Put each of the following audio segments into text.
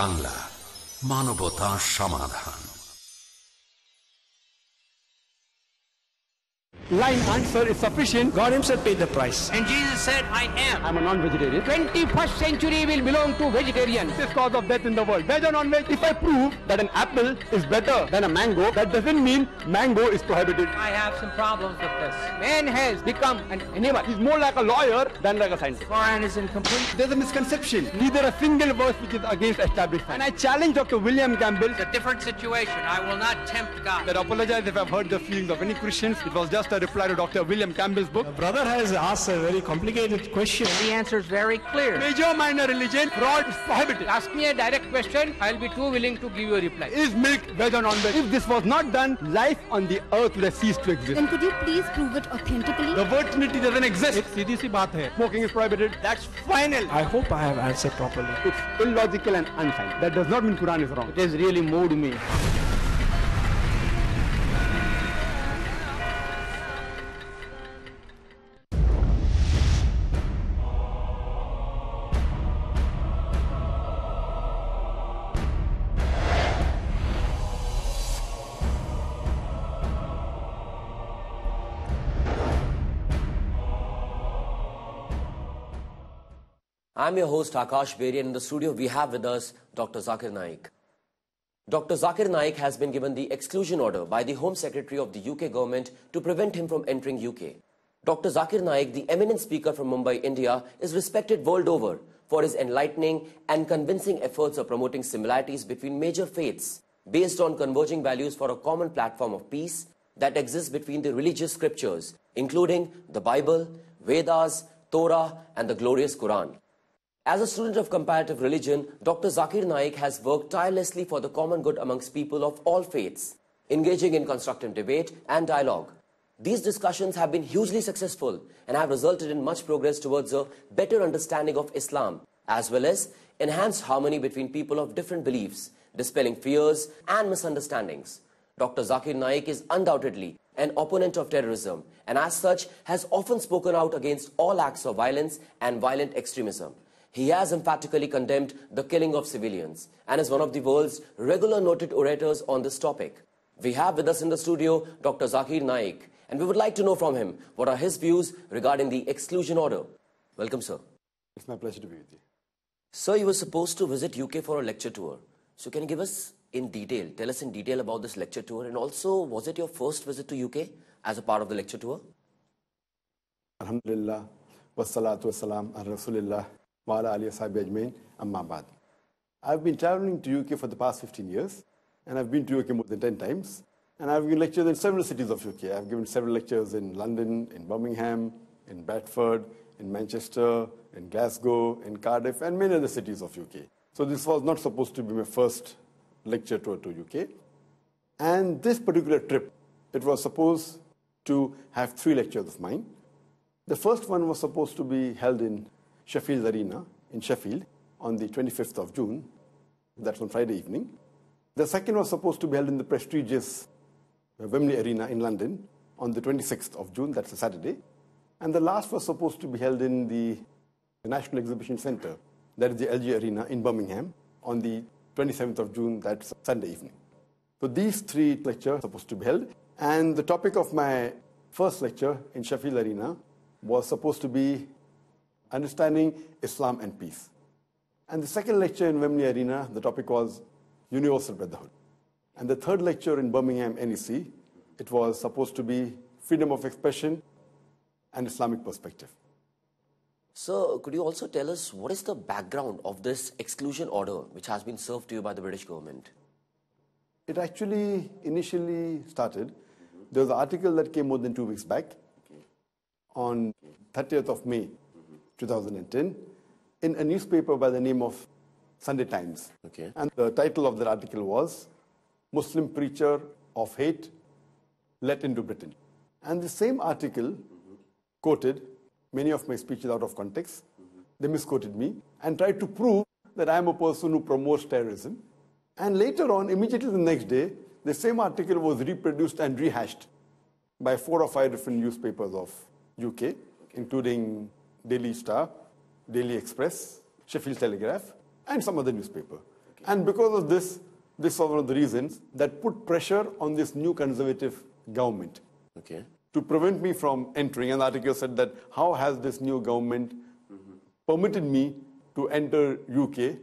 বাংলা মানবতা সমাধান answer is sufficient. God himself paid the price. And Jesus said, I am. I'm a non-vegetarian. 21st century will belong to vegetarians. This cause of death in the world. Whether or non-veg, if I prove that an apple is better than a mango, that doesn't mean mango is prohibited. I have some problems with this. Man has become an animal. He's more like a lawyer than like a scientist. Koran is incomplete. There's a misconception. Neither a single verse which is against establishment. And I challenge Dr. William Campbell. It's a different situation. I will not tempt God. I apologize if I've hurt the feelings of any Christians. It was just a reply to Dr. William Campbell's book. brother has asked a very complicated question. The answer is very clear. Major minor religion, fraud is prohibited. Ask me a direct question, I'll be too willing to give you a reply. Is milk veg or non-veg? If this was not done, life on the earth would have ceased to exist. Then could you please prove it authentically? The word Trinity doesn't exist. It's CDC C Smoking is prohibited. That's final. I hope I have answered properly. It's illogical and unsigned. That does not mean Quran is wrong. It has really moved me. I'm your host Akash and In the studio, we have with us Dr. Zakir Naik. Dr. Zakir Naik has been given the exclusion order by the Home Secretary of the UK government to prevent him from entering UK. Dr. Zakir Naik, the eminent speaker from Mumbai, India, is respected world over for his enlightening and convincing efforts of promoting similarities between major faiths based on converging values for a common platform of peace that exists between the religious scriptures, including the Bible, Vedas, Torah, and the glorious Quran. As a student of comparative religion, Dr. Zakir Naik has worked tirelessly for the common good amongst people of all faiths, engaging in constructive debate and dialogue. These discussions have been hugely successful and have resulted in much progress towards a better understanding of Islam, as well as enhanced harmony between people of different beliefs, dispelling fears and misunderstandings. Dr. Zakir Naik is undoubtedly an opponent of terrorism and as such has often spoken out against all acts of violence and violent extremism. He has emphatically condemned the killing of civilians and is one of the world's regular noted orators on this topic. We have with us in the studio Dr. Zakir Naik, and we would like to know from him what are his views regarding the exclusion order. Welcome, sir. It's my pleasure to be with you. Sir, you were supposed to visit UK for a lecture tour. So can you give us in detail, tell us in detail about this lecture tour and also was it your first visit to UK as a part of the lecture tour? Alhamdulillah, wassalatu wassalam, al Rasulillah. I've been traveling to UK for the past 15 years and I've been to UK more than 10 times and I've given lectures in several cities of UK. I've given several lectures in London, in Birmingham, in Bradford, in Manchester, in Glasgow, in Cardiff and many other cities of UK. So this was not supposed to be my first lecture tour to UK. And this particular trip, it was supposed to have three lectures of mine. The first one was supposed to be held in Sheffield Arena in Sheffield on the 25th of June. That's on Friday evening. The second was supposed to be held in the prestigious uh, Wembley Arena in London on the 26th of June. That's a Saturday. And the last was supposed to be held in the National Exhibition Centre, that is the LG Arena in Birmingham, on the 27th of June, that's Sunday evening. So these three lectures are supposed to be held. And the topic of my first lecture in Sheffield Arena was supposed to be Understanding Islam and Peace. And the second lecture in Wembley Arena, the topic was Universal Brotherhood. And the third lecture in Birmingham NEC, it was supposed to be Freedom of Expression and Islamic Perspective. Sir, could you also tell us what is the background of this exclusion order which has been served to you by the British government? It actually initially started. There was an article that came more than two weeks back on 30th of May 2010 in a newspaper by the name of Sunday Times. Okay. And the title of that article was Muslim Preacher of Hate Let into Britain. And the same article mm-hmm. quoted many of my speeches out of context. Mm-hmm. They misquoted me and tried to prove that I am a person who promotes terrorism. And later on, immediately the next day, the same article was reproduced and rehashed by four or five different newspapers of UK, including Daily Star, Daily Express, Sheffield Telegraph, and some other newspaper. Okay. And because of this, this was one of the reasons that put pressure on this new conservative government. Okay. To prevent me from entering, And the article said that how has this new government mm-hmm. permitted me to enter UK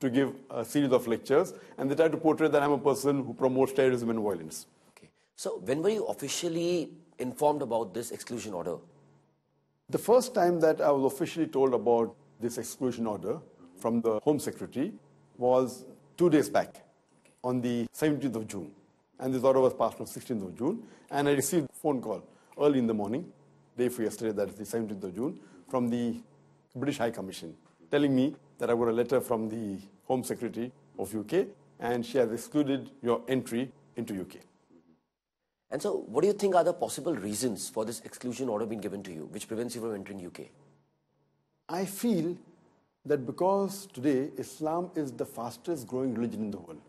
to give a series of lectures, and they tried to portray that I'm a person who promotes terrorism and violence. Okay. So when were you officially informed about this exclusion order? The first time that I was officially told about this exclusion order from the Home Secretary was two days back on the 17th of June. And this order was passed on 16th of June. And I received a phone call early in the morning, day for yesterday, that is the 17th of June, from the British High Commission telling me that I got a letter from the Home Secretary of UK and she has excluded your entry into UK. And so, what do you think are the possible reasons for this exclusion order being given to you, which prevents you from entering UK? I feel that because today Islam is the fastest growing religion in the world,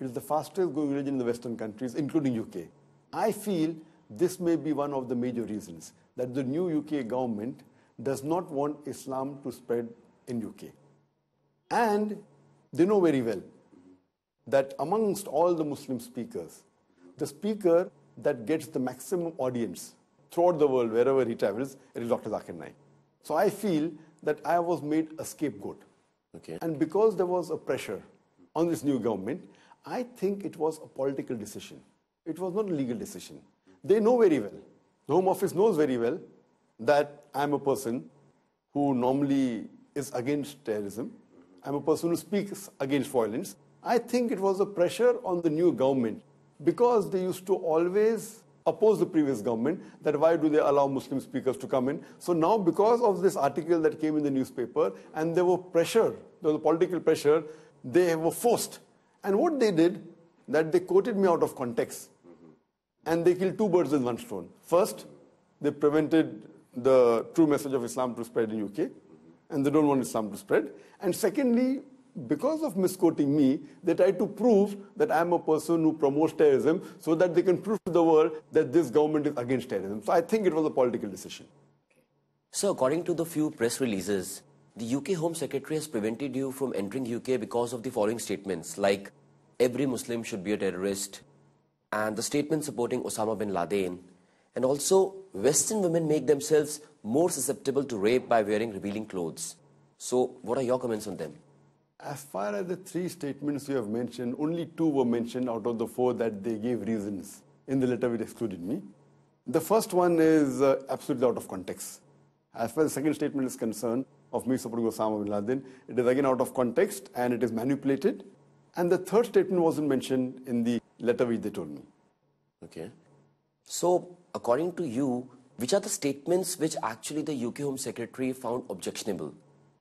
it is the fastest growing religion in the Western countries, including UK. I feel this may be one of the major reasons that the new UK government does not want Islam to spread in UK. And they know very well that amongst all the Muslim speakers, the speaker that gets the maximum audience throughout the world, wherever he travels, it is Dr. Zakir Naik. So I feel that I was made a scapegoat. Okay. And because there was a pressure on this new government, I think it was a political decision. It was not a legal decision. They know very well. The Home Office knows very well that I'm a person who normally is against terrorism. I'm a person who speaks against violence. I think it was a pressure on the new government because they used to always oppose the previous government that why do they allow Muslim speakers to come in. So now because of this article that came in the newspaper and there were pressure, there was political pressure, they were forced. And what they did, that they quoted me out of context. And they killed two birds with one stone. First, they prevented the true message of Islam to spread in UK. And they don't want Islam to spread. And secondly, because of misquoting me, they try to prove that I'm a person who promotes terrorism so that they can prove to the world that this government is against terrorism. So I think it was a political decision. So according to the few press releases, the UK Home Secretary has prevented you from entering UK because of the following statements like every Muslim should be a terrorist and the statement supporting Osama bin Laden and also Western women make themselves more susceptible to rape by wearing revealing clothes. So what are your comments on them? As far as the three statements you have mentioned, only two were mentioned out of the four that they gave reasons in the letter which excluded me. The first one is uh, absolutely out of context. As far as the second statement is concerned, of me supporting Osama bin Laden, it is again out of context and it is manipulated. And the third statement wasn't mentioned in the letter which they told me. Okay. So, according to you, which are the statements which actually the UK Home Secretary found objectionable?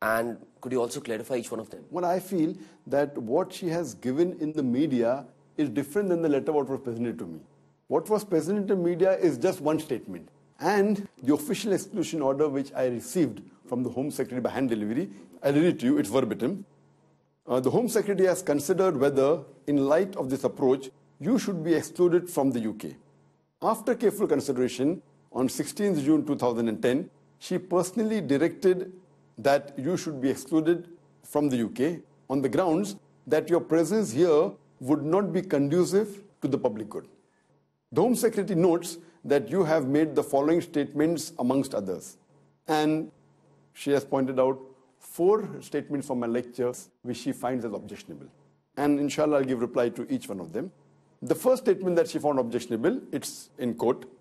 And could you also clarify each one of them? Well, I feel that what she has given in the media is different than the letter what was presented to me. What was presented to media is just one statement. And the official exclusion order which I received from the Home Secretary by hand delivery, I read it to you, it's verbatim. Uh, the Home Secretary has considered whether, in light of this approach, you should be excluded from the UK. After careful consideration, on 16 June 2010, she personally directed that you should be excluded from the UK on the grounds that your presence here would not be conducive to the public good. The Home Secretary notes that you have made the following statements amongst others. And she has pointed out four statements from my lectures which she finds as objectionable. And inshallah, I'll give reply to each one of them. The first statement that she found objectionable, it's in quote,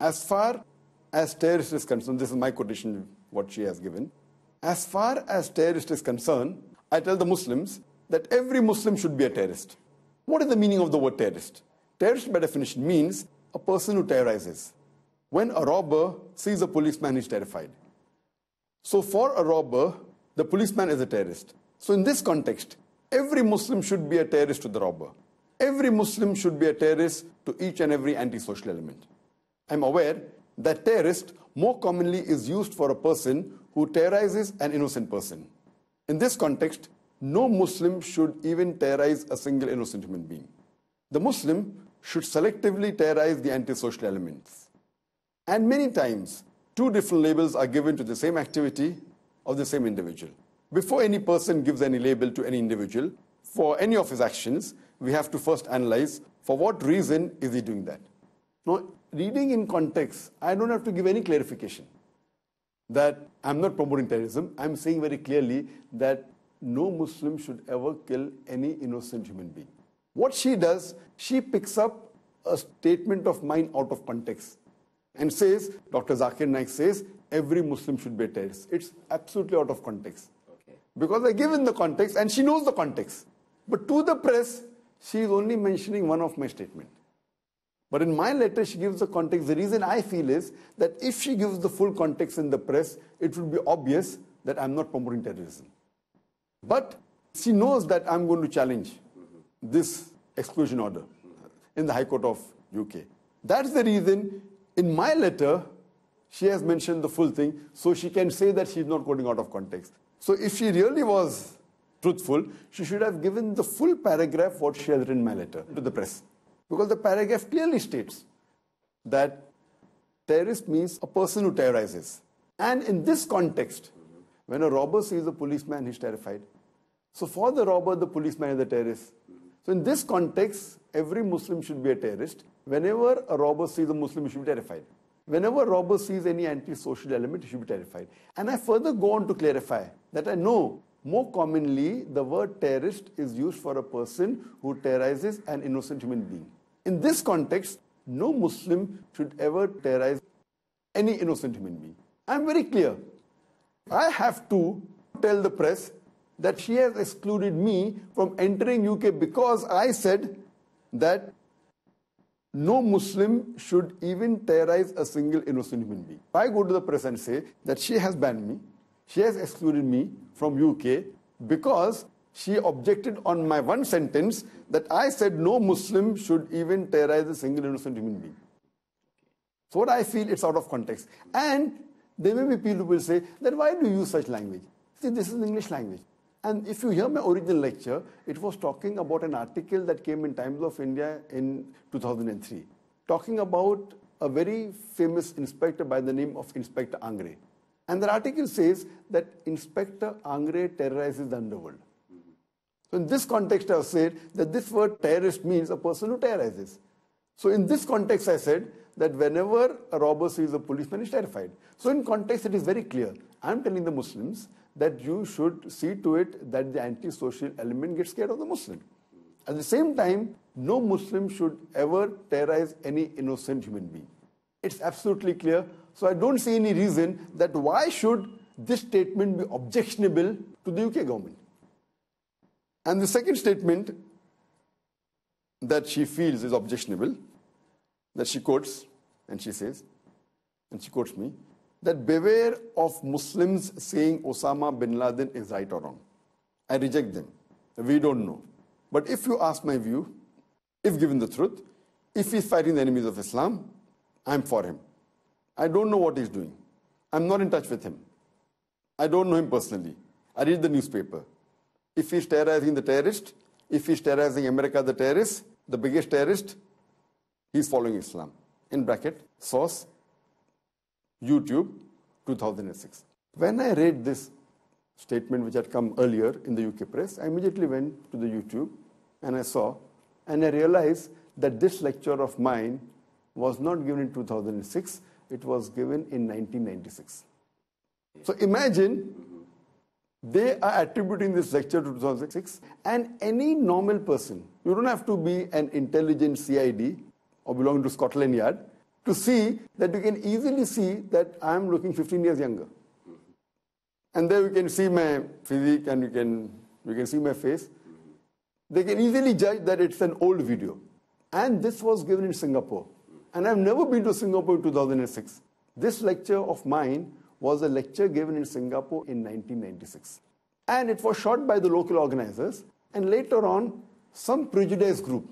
as far as terrorists is concerned, this is my quotation, what she has given, as far as terrorist is concerned, I tell the Muslims that every Muslim should be a terrorist. What is the meaning of the word terrorist? Terrorist, by definition, means a person who terrorizes. When a robber sees a policeman, he's terrified. So, for a robber, the policeman is a terrorist. So, in this context, every Muslim should be a terrorist to the robber. Every Muslim should be a terrorist to each and every antisocial element. I'm aware that terrorist more commonly is used for a person who terrorizes an innocent person. In this context, no Muslim should even terrorize a single innocent human being. The Muslim should selectively terrorize the antisocial elements. And many times, two different labels are given to the same activity of the same individual. Before any person gives any label to any individual, for any of his actions, we have to first analyze for what reason is he doing that. Now, reading in context, I don't have to give any clarification that I'm not promoting terrorism. I'm saying very clearly that no Muslim should ever kill any innocent human being. What she does, she picks up a statement of mine out of context and says, Dr. Zakir Naik says, every Muslim should be a terrorist. It's absolutely out of context. Okay. Because I give in the context and she knows the context. But to the press, she is only mentioning one of my statements. But in my letter, she gives the context. The reason I feel is that if she gives the full context in the press, it will be obvious that I'm not promoting terrorism. But she knows that I'm going to challenge this exclusion order in the High Court of UK. That's the reason in my letter, she has mentioned the full thing, so she can say that she's not quoting out of context. So if she really was truthful, she should have given the full paragraph what she had written in my letter to the press. Because the paragraph clearly states that terrorist means a person who terrorizes. And in this context, when a robber sees a policeman, he's terrified. So for the robber, the policeman is a terrorist. So in this context, every Muslim should be a terrorist. Whenever a robber sees a Muslim, he should be terrified. Whenever a robber sees any anti-social element, he should be terrified. And I further go on to clarify that I know more commonly the word terrorist is used for a person who terrorizes an innocent human being. In this context, no Muslim should ever terrorize any innocent human being. I'm very clear. I have to tell the press that she has excluded me from entering UK because I said that no Muslim should even terrorize a single innocent human being. I go to the press and say that she has banned me, she has excluded me from UK because she objected on my one sentence that I said no Muslim should even terrorize a single innocent human being. So what I feel, it's out of context. And there may be people who will say, then why do you use such language? See, this is English language. And if you hear my original lecture, it was talking about an article that came in Times of India in 2003, talking about a very famous inspector by the name of Inspector Angre. And the article says that Inspector Angre terrorizes the underworld. So in this context, I've said that this word terrorist means a person who terrorizes. So in this context, I said that whenever a robber sees a policeman, he's terrified. So in context, it is very clear. I'm telling the Muslims that you should see to it that the anti-social element gets scared of the Muslim. At the same time, no Muslim should ever terrorize any innocent human being. It's absolutely clear. So I don't see any reason that why should this statement be objectionable to the UK government. And the second statement that she feels is objectionable, that she quotes, and she says, and she quotes me, that beware of Muslims saying Osama bin Laden is right or wrong. I reject them. We don't know. But if you ask my view, if given the truth, if he's fighting the enemies of Islam, I'm for him. I don't know what he's doing. I'm not in touch with him. I don't know him personally. I read the newspaper. If he's terrorizing the terrorist, if he's terrorizing America the terrorist, the biggest terrorist, he's following Islam. In bracket, source, YouTube, 2006. When I read this statement which had come earlier in the UK press, I immediately went to the YouTube and I saw and I realized that this lecture of mine was not given in 2006, it was given in 1996. So imagine they are attributing this lecture to 2006. And any normal person, you don't have to be an intelligent CID or belong to Scotland Yard to see that you can easily see that I am looking 15 years younger. And there you can see my physique and you can, you can see my face. They can easily judge that it's an old video. And this was given in Singapore. And I've never been to Singapore in 2006. This lecture of mine was a lecture given in Singapore in 1996. And it was shot by the local organizers. And later on, some prejudiced group,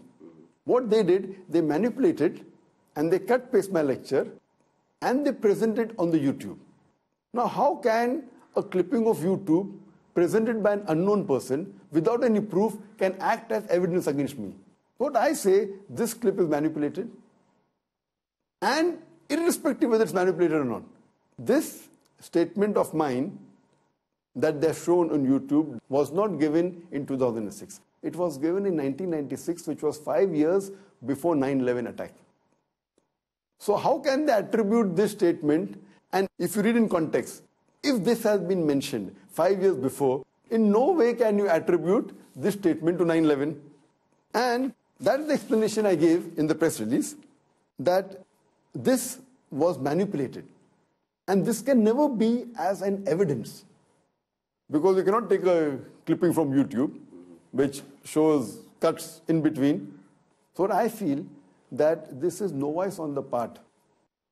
what they did, they manipulated and they cut paste my lecture and they presented on the YouTube. Now, how can a clipping of YouTube presented by an unknown person without any proof can act as evidence against me? What I say, this clip is manipulated. And irrespective whether it's manipulated or not, this statement of mine that they have shown on YouTube was not given in 2006. It was given in 1996, which was five years before 9-11 attack. So how can they attribute this statement? And if you read in context, if this has been mentioned five years before, in no way can you attribute this statement to 9-11. And that is the explanation I gave in the press release, that this was manipulated. And this can never be as an evidence because you cannot take a clipping from YouTube which shows cuts in between. So I feel that this is vice on the part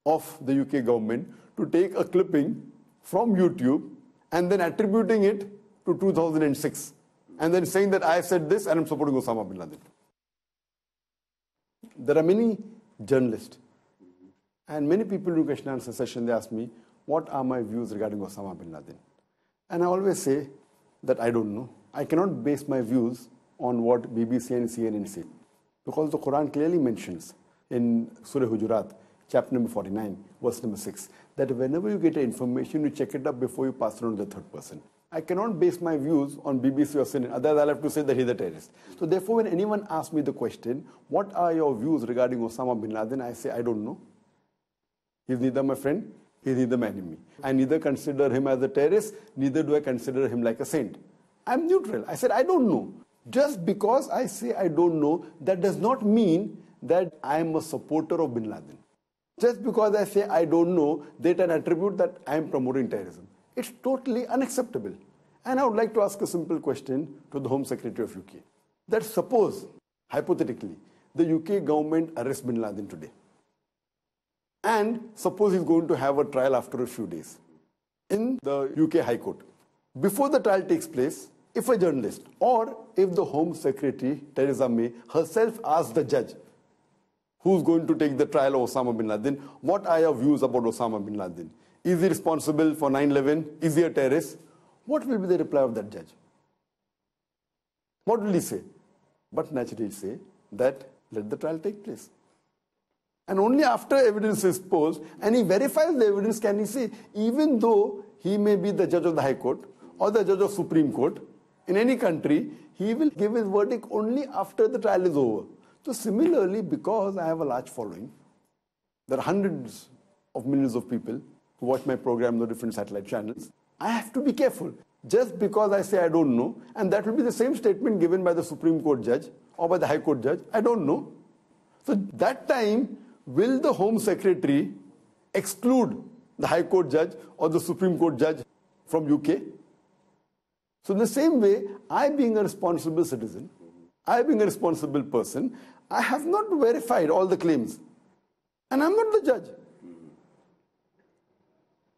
of the UK government to take a clipping from YouTube and then attributing it to 2006 and then saying that I said this and I'm supporting Osama bin Laden. There are many journalists and many people do question and answer They ask me, what are my views regarding Osama bin Laden? And I always say that I don't know. I cannot base my views on what BBC and CNN say. Because the Quran clearly mentions in Surah Hujurat, chapter number 49, verse number 6, that whenever you get information, you check it up before you pass it on to the third person. I cannot base my views on BBC or CNN, otherwise I'll have to say that he's a terrorist. So therefore, when anyone asks me the question, what are your views regarding Osama bin Laden? I say, I don't know. He's neither my friend he is in enemy. I neither consider him as a terrorist, neither do I consider him like a saint. I'm neutral. I said, I don't know. Just because I say I don't know, that does not mean that I am a supporter of bin Laden. Just because I say I don't know, they can attribute that I am promoting terrorism. It's totally unacceptable. And I would like to ask a simple question to the Home Secretary of UK. That suppose, hypothetically, the UK government arrests bin Laden today and suppose he's going to have a trial after a few days in the UK High Court. Before the trial takes place, if a journalist or if the Home Secretary Theresa May herself asks the judge who's going to take the trial of Osama bin Laden, what are your views about Osama bin Laden? Is he responsible for 9 11? Is he a terrorist? What will be the reply of that judge? What will he say? But naturally, he'll say that let the trial take place. And only after evidence is posed and he verifies the evidence can he say, even though he may be the judge of the High Court or the judge of Supreme Court in any country, he will give his verdict only after the trial is over. So similarly, because I have a large following, there are hundreds of millions of people who watch my program on the different satellite channels. I have to be careful. Just because I say I don't know, and that will be the same statement given by the Supreme Court judge or by the High Court judge, I don't know. So that time, will the Home Secretary exclude the High Court judge or the Supreme Court judge from UK? So in the same way, I being a responsible citizen, I being a responsible person, I have not verified all the claims. And I'm not the judge.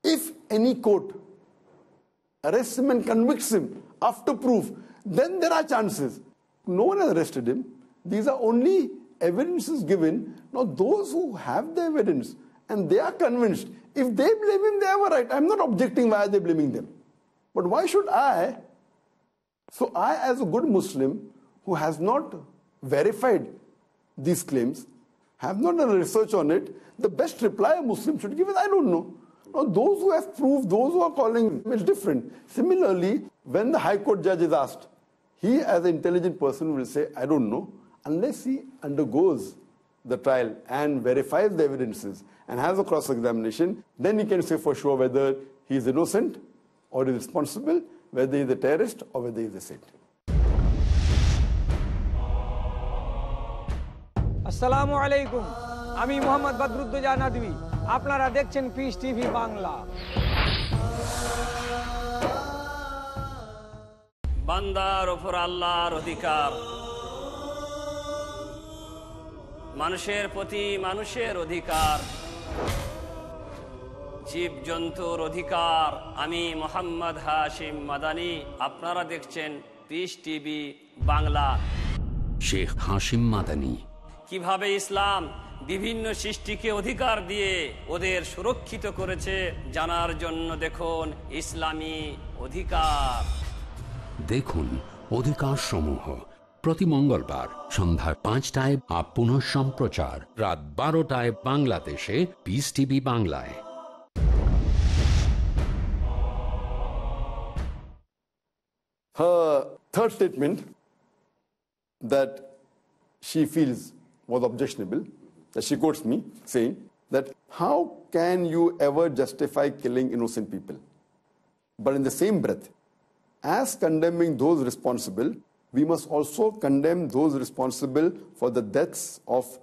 If any court arrests him and convicts him after proof, then there are chances. No one has arrested him. These are only evidence is given. Now, those who have the evidence and they are convinced, if they blame him, they have a right. I'm not objecting why they're blaming them. But why should I? So, I, as a good Muslim who has not verified these claims, have not done research on it, the best reply a Muslim should give is, I don't know. Now, those who have proof, those who are calling is different. Similarly, when the High Court judge is asked, he, as an intelligent person, will say, I don't know unless he undergoes the trial and verifies the evidences and has a cross-examination, then he can say for sure whether he is innocent or is responsible, whether he is a terrorist or whether he is a saint. আসসালামু আলাইকুম আমি মোহাম্মদ বদরুদ্দোজা নাদবি আপনারা দেখছেন Peace TV Bangla বান্দার ওপর আল্লাহর অধিকার মানুষের প্রতি মানুষের অধিকার জীব জন্তুর অধিকার আমি মোহাম্মদ হাশিম মাদানি আপনারা দেখছেন পিস টিভি বাংলা শেখ হাশিম মাদানি কিভাবে ইসলাম বিভিন্ন সৃষ্টিকে অধিকার দিয়ে ওদের সুরক্ষিত করেছে জানার জন্য দেখুন ইসলামী অধিকার দেখুন অধিকার সমূহ প্রতি মঙ্গলবার সন্ধ্যা পাঁচটায় আপ পুনঃ সম্প্রচার রাত বারোটায় বাংলাদেশে পিস টিভি বাংলায় Her third statement that she feels was objectionable, that she quotes me saying that how can you ever justify killing innocent people? But in the same breath, as condemning those responsible we must also condemn those responsible for the deaths of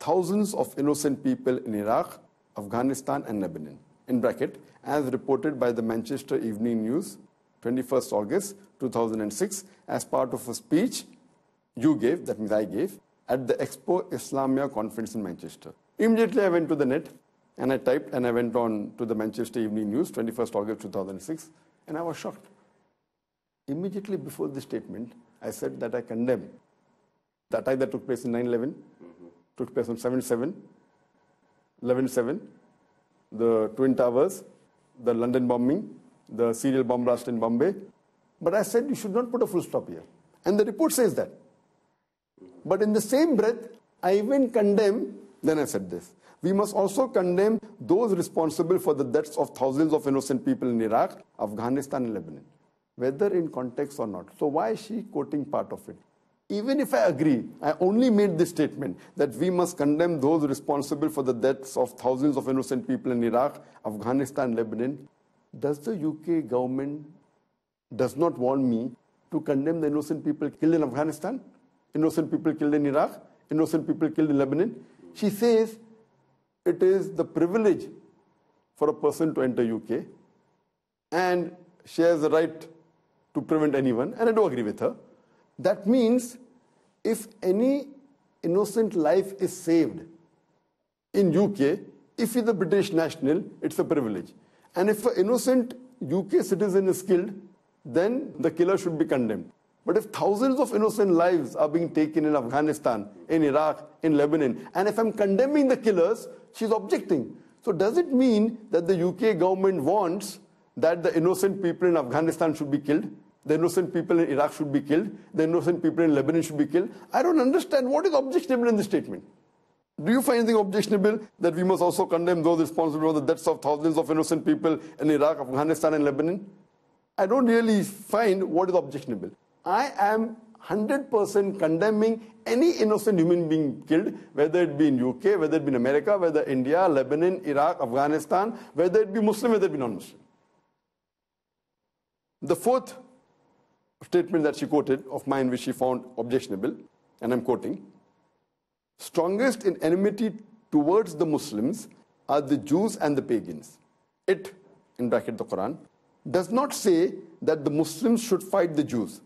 thousands of innocent people in Iraq, Afghanistan and Lebanon. In bracket, as reported by the Manchester Evening News, 21st August 2006, as part of a speech you gave, that means I gave, at the Expo Islamia conference in Manchester. Immediately I went to the net and I typed and I went on to the Manchester Evening News, 21st August 2006, and I was shocked. Immediately before this statement, I said that I condemn the attack that took place in 9 11, mm-hmm. took place on 7 7, 11 7, the Twin Towers, the London bombing, the serial bomb blast in Bombay. But I said you should not put a full stop here. And the report says that. But in the same breath, I even condemn, then I said this. We must also condemn those responsible for the deaths of thousands of innocent people in Iraq, Afghanistan, and Lebanon whether in context or not. So why is she quoting part of it? Even if I agree, I only made this statement that we must condemn those responsible for the deaths of thousands of innocent people in Iraq, Afghanistan, Lebanon. Does the UK government does not want me to condemn the innocent people killed in Afghanistan, innocent people killed in Iraq, innocent people killed in Lebanon? She says it is the privilege for a person to enter UK and she has the right to prevent anyone, and I do agree with her. That means if any innocent life is saved in UK, if he's a British national, it's a privilege. And if an innocent UK citizen is killed, then the killer should be condemned. But if thousands of innocent lives are being taken in Afghanistan, in Iraq, in Lebanon, and if I'm condemning the killers, she's objecting. So does it mean that the UK government wants that the innocent people in Afghanistan should be killed? The innocent people in Iraq should be killed. The innocent people in Lebanon should be killed. I don't understand what is objectionable in this statement. Do you find anything objectionable that we must also condemn those responsible for the deaths of thousands of innocent people in Iraq, Afghanistan, and Lebanon? I don't really find what is objectionable. I am 100% condemning any innocent human being killed, whether it be in UK, whether it be in America, whether India, Lebanon, Iraq, Afghanistan, whether it be Muslim, whether it be non-Muslim. The fourth statement that she quoted of mine, which she found objectionable, and I'm quoting strongest in enmity towards the Muslims are the Jews and the pagans. It, in bracket the Quran, does not say that the Muslims should fight the Jews.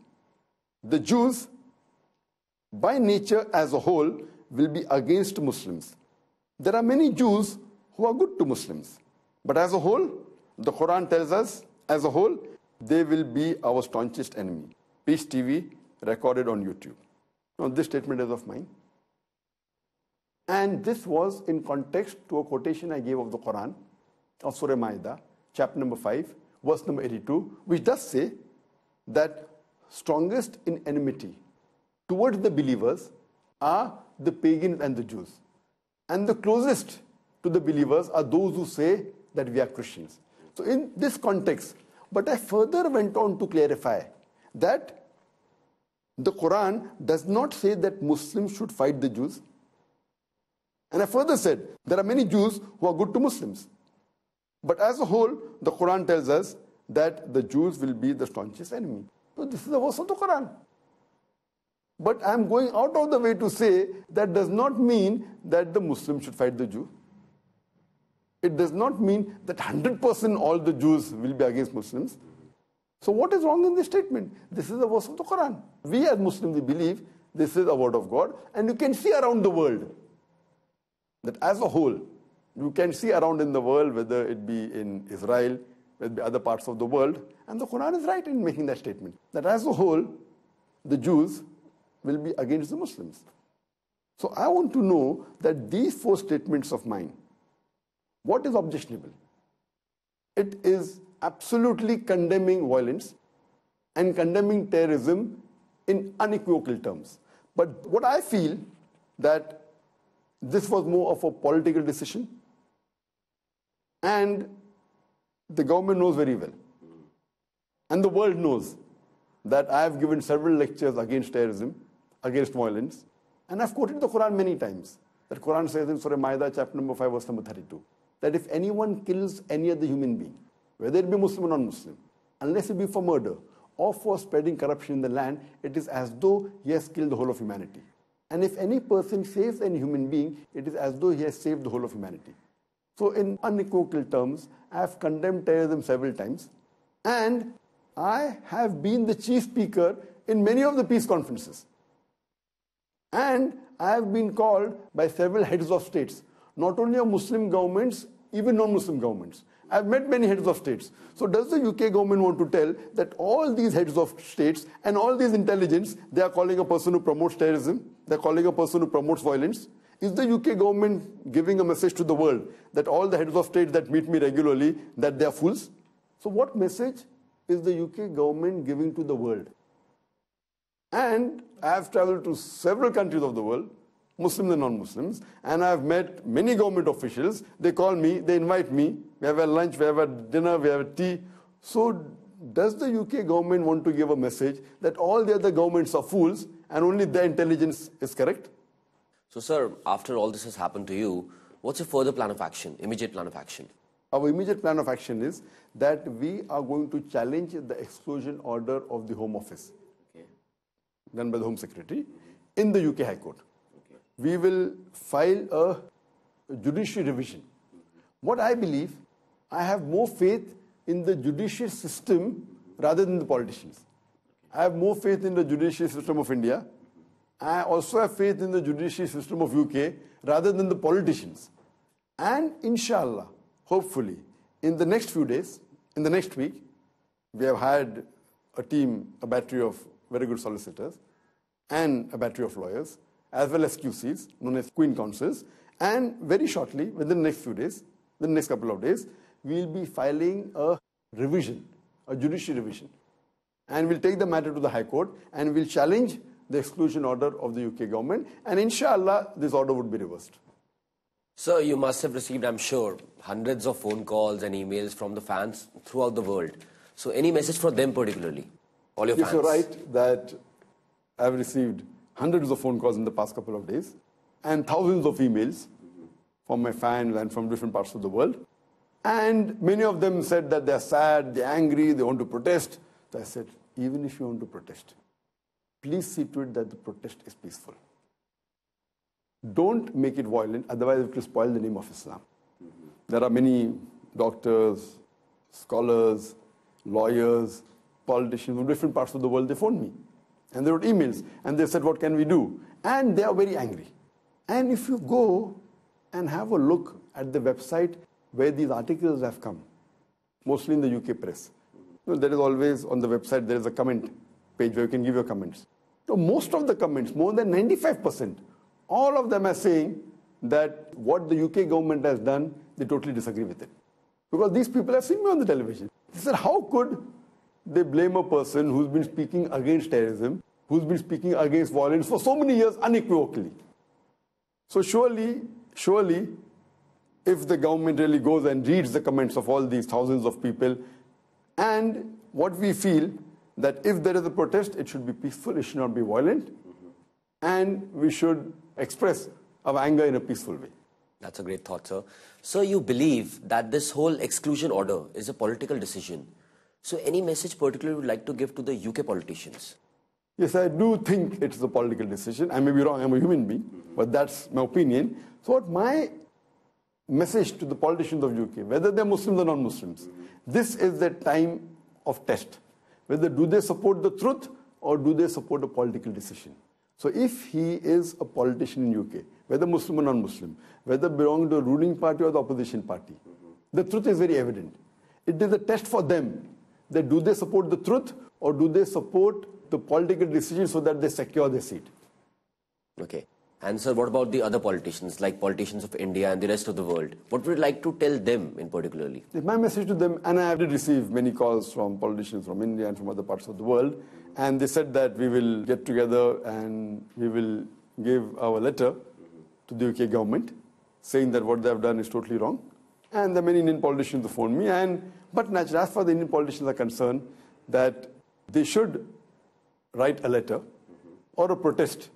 The Jews, by nature as a whole, will be against Muslims. There are many Jews who are good to Muslims. But as a whole, the Quran tells us, as a whole, they will be our staunchest enemy. Peace TV recorded on YouTube. Now, this statement is of mine. And this was in context to a quotation I gave of the Quran, of Surah Maida, chapter number 5, verse number 82, which does say that strongest in enmity towards the believers are the pagans and the Jews. And the closest to the believers are those who say that we are Christians. So, in this context, but I further went on to clarify that the Quran does not say that Muslims should fight the Jews. And I further said there are many Jews who are good to Muslims. But as a whole, the Quran tells us that the Jews will be the staunchest enemy. So this is the verse of the Quran. But I am going out of the way to say that does not mean that the Muslim should fight the Jew. It does not mean that 100% all the Jews will be against Muslims. So what is wrong in this statement? This is the verse of the Quran. We as Muslims we believe this is the word of God and you can see around the world that as a whole you can see around in the world whether it be in Israel, whether it be other parts of the world and the Quran is right in making that statement that as a whole the Jews will be against the Muslims. So I want to know that these four statements of mine what is objectionable? It is absolutely condemning violence and condemning terrorism in unequivocal terms. But what I feel that this was more of a political decision and the government knows very well and the world knows that I have given several lectures against terrorism, against violence, and I've quoted the Quran many times. That Quran says in Surah Maida, chapter number 5, verse number 32 that if anyone kills any other human being, whether it be Muslim or non-Muslim, unless it be for murder or for spreading corruption in the land, it is as though he has killed the whole of humanity. And if any person saves any human being, it is as though he has saved the whole of humanity. So, in unequivocal terms, I have condemned terrorism several times, and I have been the chief speaker in many of the peace conferences. And I have been called by several heads of states not only of Muslim governments, even non-Muslim governments. I've met many heads of states. So does the UK government want to tell that all these heads of states and all these intelligence, they are calling a person who promotes terrorism, they're calling a person who promotes violence? Is the UK government giving a message to the world that all the heads of states that meet me regularly, that they are fools? So what message is the UK government giving to the world? And I have traveled to several countries of the world. Muslims and non-Muslims. And I've met many government officials. They call me, they invite me. We have a lunch, we have a dinner, we have a tea. So does the UK government want to give a message that all the other governments are fools and only their intelligence is correct? So, sir, after all this has happened to you, what's your further plan of action, immediate plan of action? Our immediate plan of action is that we are going to challenge the exclusion order of the Home Office, okay. done by the Home Secretary, in the UK High Court we will file a judiciary revision. What I believe, I have more faith in the judiciary system rather than the politicians. I have more faith in the judiciary system of India. I also have faith in the judiciary system of UK rather than the politicians. And inshallah, hopefully, in the next few days, in the next week, we have hired a team, a battery of very good solicitors and a battery of lawyers as well as QCs, known as Queen Councils. And very shortly, within the next few days, the next couple of days, we'll be filing a revision, a judicial revision. And we'll take the matter to the High Court and we'll challenge the exclusion order of the UK government. And inshallah, this order would be reversed. Sir, you must have received, I'm sure, hundreds of phone calls and emails from the fans throughout the world. So, any message for them particularly? All your yes, fans? You're right that I've received hundreds of phone calls in the past couple of days and thousands of emails from my fans and from different parts of the world. And many of them said that they're sad, they're angry, they want to protest. So I said, even if you want to protest, please see to it that the protest is peaceful. Don't make it violent, otherwise it will spoil the name of Islam. There are many doctors, scholars, lawyers, politicians from different parts of the world, they phone me and they wrote emails and they said, What can we do? And they are very angry. And if you go and have a look at the website where these articles have come, mostly in the UK press, there is always on the website there is a comment page where you can give your comments. So most of the comments, more than 95%, all of them are saying that what the UK government has done, they totally disagree with it. Because these people have seen me on the television. They said, How could they blame a person who's been speaking against terrorism, who's been speaking against violence for so many years unequivocally. So surely, surely, if the government really goes and reads the comments of all these thousands of people, and what we feel that if there is a protest, it should be peaceful, it should not be violent, and we should express our anger in a peaceful way. That's a great thought, sir. So you believe that this whole exclusion order is a political decision so, any message particularly would like to give to the UK politicians? Yes, I do think it's a political decision. I may be wrong, I'm a human being, but that's my opinion. So, what my message to the politicians of UK, whether they're Muslims or non-Muslims, this is the time of test. Whether do they support the truth or do they support a political decision? So if he is a politician in UK, whether Muslim or non-Muslim, whether belong to the ruling party or the opposition party, the truth is very evident. It is a test for them that do they support the truth or do they support the political decision so that they secure their seat? Okay. And sir, what about the other politicians, like politicians of India and the rest of the world? What would you like to tell them in particularly? My message to them, and I have received many calls from politicians from India and from other parts of the world, and they said that we will get together and we will give our letter to the UK government saying that what they have done is totally wrong. And the many Indian politicians phoned me and but naturally, as far as the Indian politicians are concerned, that they should write a letter or a protest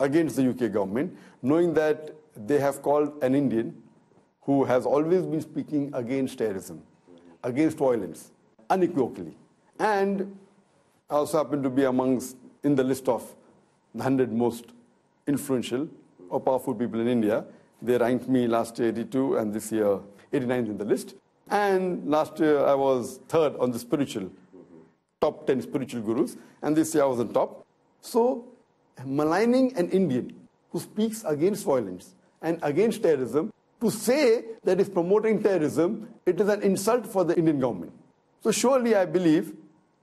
against the UK government, knowing that they have called an Indian who has always been speaking against terrorism, against violence, unequivocally. And I also happen to be amongst in the list of the 100 most influential or powerful people in India. They ranked me last year 82 and this year 89th in the list. And last year I was third on the spiritual, top 10 spiritual gurus. And this year I was on top. So maligning an Indian who speaks against violence and against terrorism to say that it's promoting terrorism, it is an insult for the Indian government. So surely I believe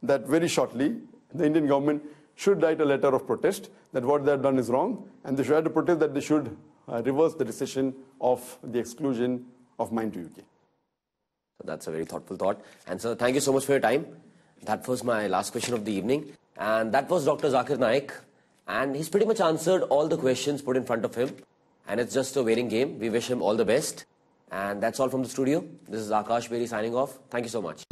that very shortly the Indian government should write a letter of protest that what they have done is wrong and they should write a protest that they should uh, reverse the decision of the exclusion of mine to UK. That's a very thoughtful thought. And so thank you so much for your time. That was my last question of the evening. And that was Dr. Zakir Naik. And he's pretty much answered all the questions put in front of him. And it's just a waiting game. We wish him all the best. And that's all from the studio. This is Akash Berry signing off. Thank you so much.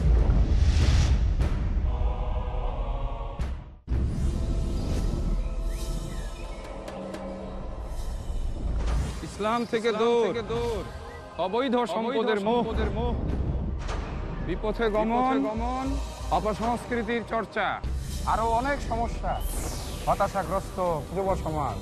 ইসলাম থেকে দূর অবৈধ সম্পদের মোহ বিপথে গমন গমন অপসংস্কৃতির চর্চা আরো অনেক সমস্যা হতাশাগ্রস্ত যুব সমাজ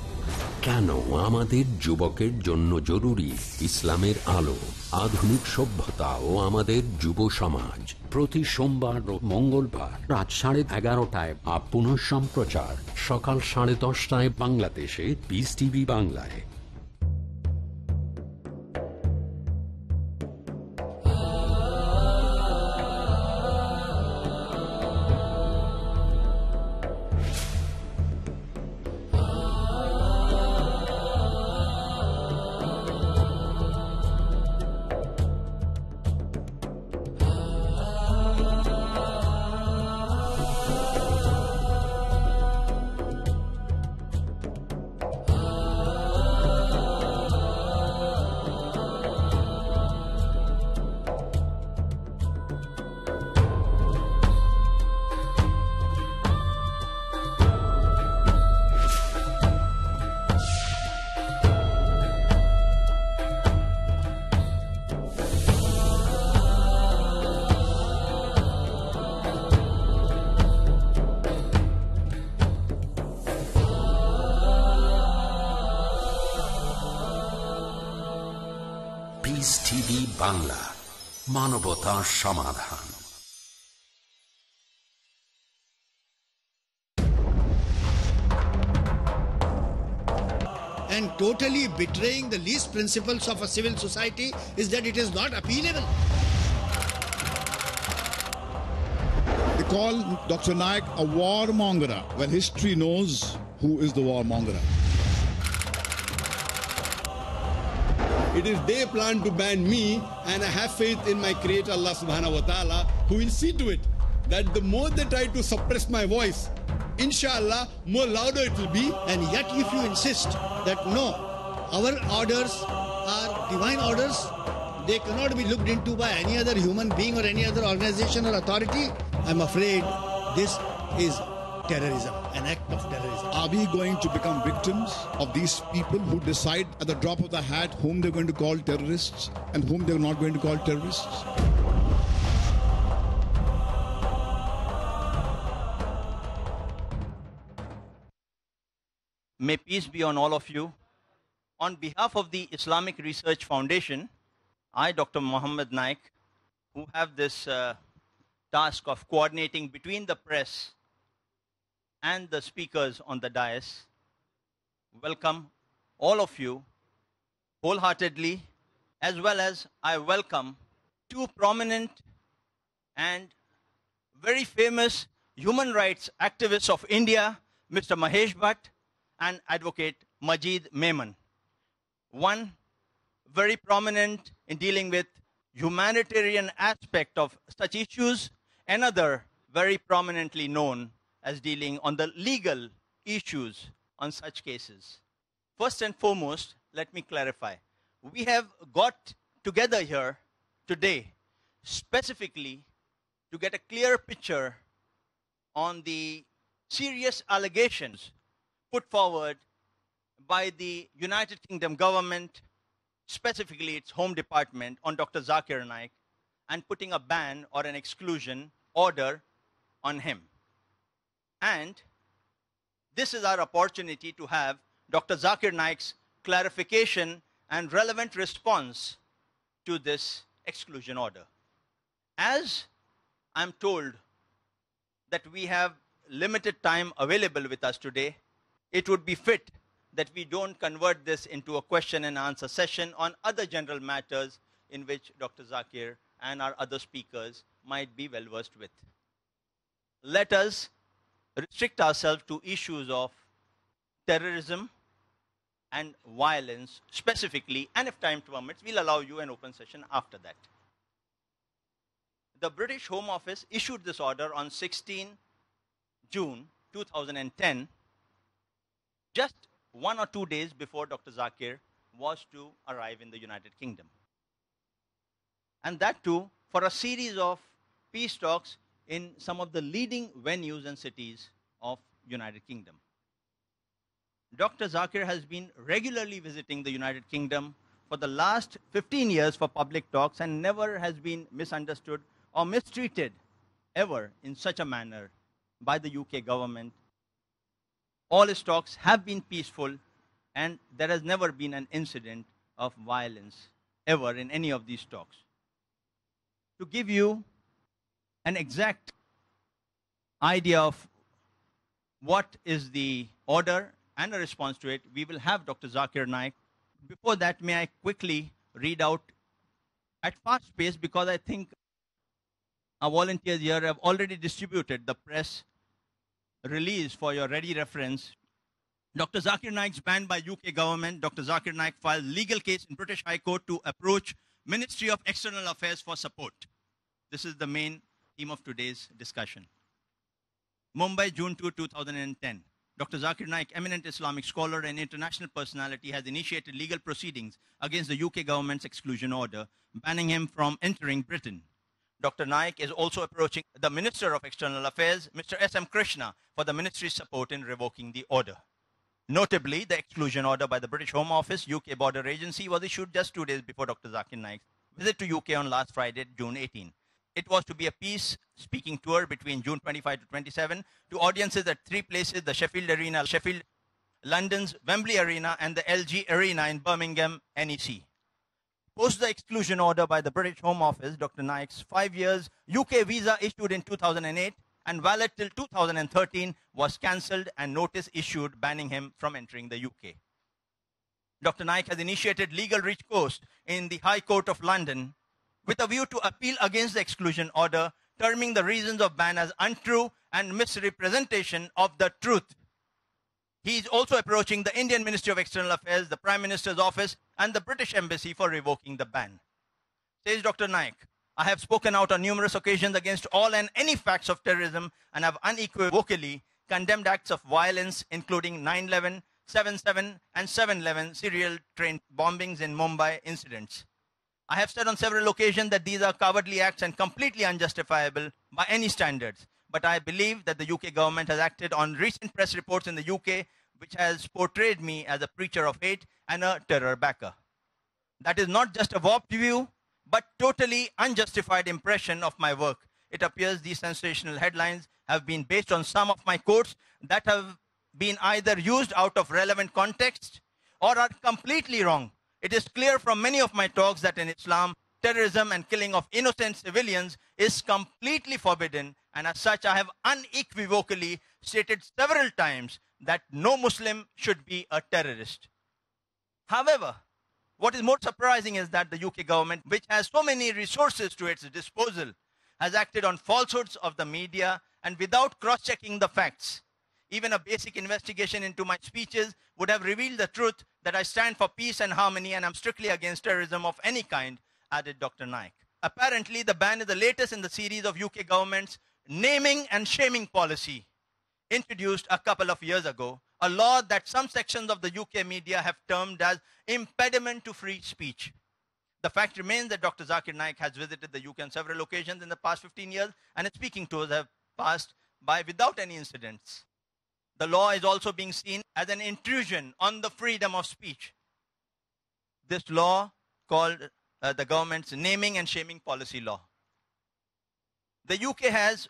কেন আমাদের যুবকের জন্য জরুরি ইসলামের আলো আধুনিক সভ্যতা ও আমাদের যুব সমাজ প্রতি সোমবার ও মঙ্গলবার রাত সাড়ে এগারোটায় আপন সম্প্রচার সকাল সাড়ে দশটায় বাংলাদেশে বিস টিভি বাংলায় বাংলা মানবতা সমাধান And totally betraying the least principles of a civil society is that it is not appealable. They call Dr. Naik a warmonger. Well, history knows who is the warmonger. It is they plan to ban me, and I have faith in my Creator Allah subhanahu wa ta'ala, who will see to it that the more they try to suppress my voice, inshallah, more louder it will be. And yet, if you insist that no, our orders are divine orders, they cannot be looked into by any other human being or any other organization or authority, I'm afraid this is terrorism, an act of terrorism. Are we going to become victims of these people who decide at the drop of the hat whom they're going to call terrorists and whom they're not going to call terrorists? May peace be on all of you. On behalf of the Islamic Research Foundation, I, Dr. Mohammed Naik, who have this uh, task of coordinating between the press and the speakers on the dais, welcome all of you wholeheartedly, as well as I welcome two prominent and very famous human rights activists of India, Mr. Mahesh Bhatt and Advocate Majid Maiman. One very prominent in dealing with humanitarian aspect of such issues, another very prominently known as dealing on the legal issues on such cases. First and foremost, let me clarify. We have got together here today specifically to get a clear picture on the serious allegations put forward by the United Kingdom government, specifically its Home Department, on Dr. Zakir Naik and putting a ban or an exclusion order on him. And this is our opportunity to have Dr. Zakir Naik's clarification and relevant response to this exclusion order. As I'm told that we have limited time available with us today, it would be fit that we don't convert this into a question and answer session on other general matters in which Dr. Zakir and our other speakers might be well versed with. Let us restrict ourselves to issues of terrorism and violence specifically, and if time permits, we'll allow you an open session after that. The British Home Office issued this order on 16 June 2010, just one or two days before Dr. Zakir was to arrive in the United Kingdom. And that too for a series of peace talks in some of the leading venues and cities of United Kingdom. Dr. Zakir has been regularly visiting the United Kingdom for the last 15 years for public talks and never has been misunderstood or mistreated ever in such a manner by the UK government. All his talks have been peaceful and there has never been an incident of violence ever in any of these talks. To give you an exact idea of what is the order and a response to it, we will have Dr. Zakir Naik. Before that, may I quickly read out at fast pace because I think our volunteers here have already distributed the press release for your ready reference. Dr. Zakir Naik's banned by UK government. Dr. Zakir Naik filed legal case in British High Court to approach Ministry of External Affairs for support. This is the main theme of today's discussion. Mumbai, June 2, 2010. Dr. Zakir Naik, eminent Islamic scholar and international personality, has initiated legal proceedings against the UK government's exclusion order, banning him from entering Britain. Dr. Naik is also approaching the Minister of External Affairs, Mr. S.M. Krishna, for the ministry's support in revoking the order. Notably, the exclusion order by the British Home Office, UK Border Agency, was issued just two days before Dr. Zakir Naik's visit to UK on last Friday, June 18. It was to be a peace speaking tour between June 25 to 27 to audiences at three places, the Sheffield Arena, Sheffield, London's Wembley Arena, and the LG Arena in Birmingham, NEC. Post the exclusion order by the British Home Office, Dr. Nike's five years UK visa issued in 2008 and valid till 2013 was cancelled and notice issued banning him from entering the UK. Dr. Nike has initiated legal recourse in the High Court of London with a view to appeal against the exclusion order, terming the reasons of ban as untrue and misrepresentation of the truth. He is also approaching the Indian Ministry of External Affairs, the Prime Minister's office, and the British Embassy for revoking the ban. Says Dr. Naik, I have spoken out on numerous occasions against all and any facts of terrorism and have unequivocally condemned acts of violence, including 9 11, 7 7, and 7 11 serial train bombings in Mumbai incidents. I have said on several occasions that these are cowardly acts and completely unjustifiable by any standards. But I believe that the UK government has acted on recent press reports in the UK, which has portrayed me as a preacher of hate and a terror backer. That is not just a warped view, but totally unjustified impression of my work. It appears these sensational headlines have been based on some of my quotes that have been either used out of relevant context or are completely wrong it is clear from many of my talks that in Islam, terrorism and killing of innocent civilians is completely forbidden, and as such, I have unequivocally stated several times that no Muslim should be a terrorist. However, what is more surprising is that the UK government, which has so many resources to its disposal, has acted on falsehoods of the media and without cross checking the facts even a basic investigation into my speeches would have revealed the truth that I stand for peace and harmony and I'm strictly against terrorism of any kind, added Dr. Naik. Apparently, the ban is the latest in the series of UK government's naming and shaming policy, introduced a couple of years ago, a law that some sections of the UK media have termed as impediment to free speech. The fact remains that Dr. Zakir Naik has visited the UK on several occasions in the past 15 years, and his speaking tours have passed by without any incidents the law is also being seen as an intrusion on the freedom of speech. This law, called uh, the government's naming and shaming policy law. The UK has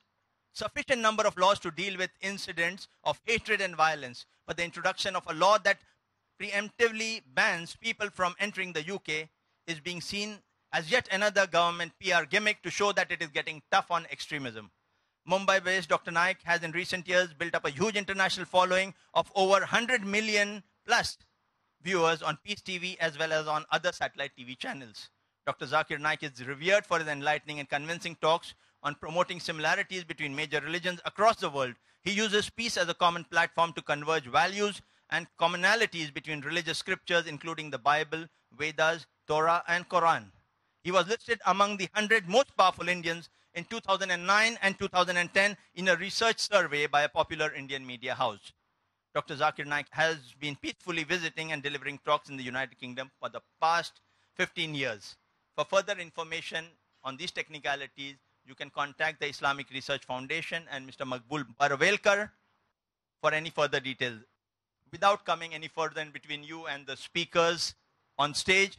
sufficient number of laws to deal with incidents of hatred and violence, but the introduction of a law that preemptively bans people from entering the UK is being seen as yet another government PR gimmick to show that it is getting tough on extremism. Mumbai-based Dr. Naik has in recent years built up a huge international following of over 100 million plus viewers on Peace TV as well as on other satellite TV channels. Dr. Zakir Naik is revered for his enlightening and convincing talks on promoting similarities between major religions across the world. He uses peace as a common platform to converge values and commonalities between religious scriptures, including the Bible, Vedas, Torah, and Quran. He was listed among the 100 most powerful Indians in 2009 and 2010 in a research survey by a popular Indian media house. Dr. Zakir Naik has been peacefully visiting and delivering talks in the United Kingdom for the past 15 years. For further information on these technicalities, you can contact the Islamic Research Foundation and Mr. Magbul Barwelkar for any further details. Without coming any further in between you and the speakers on stage,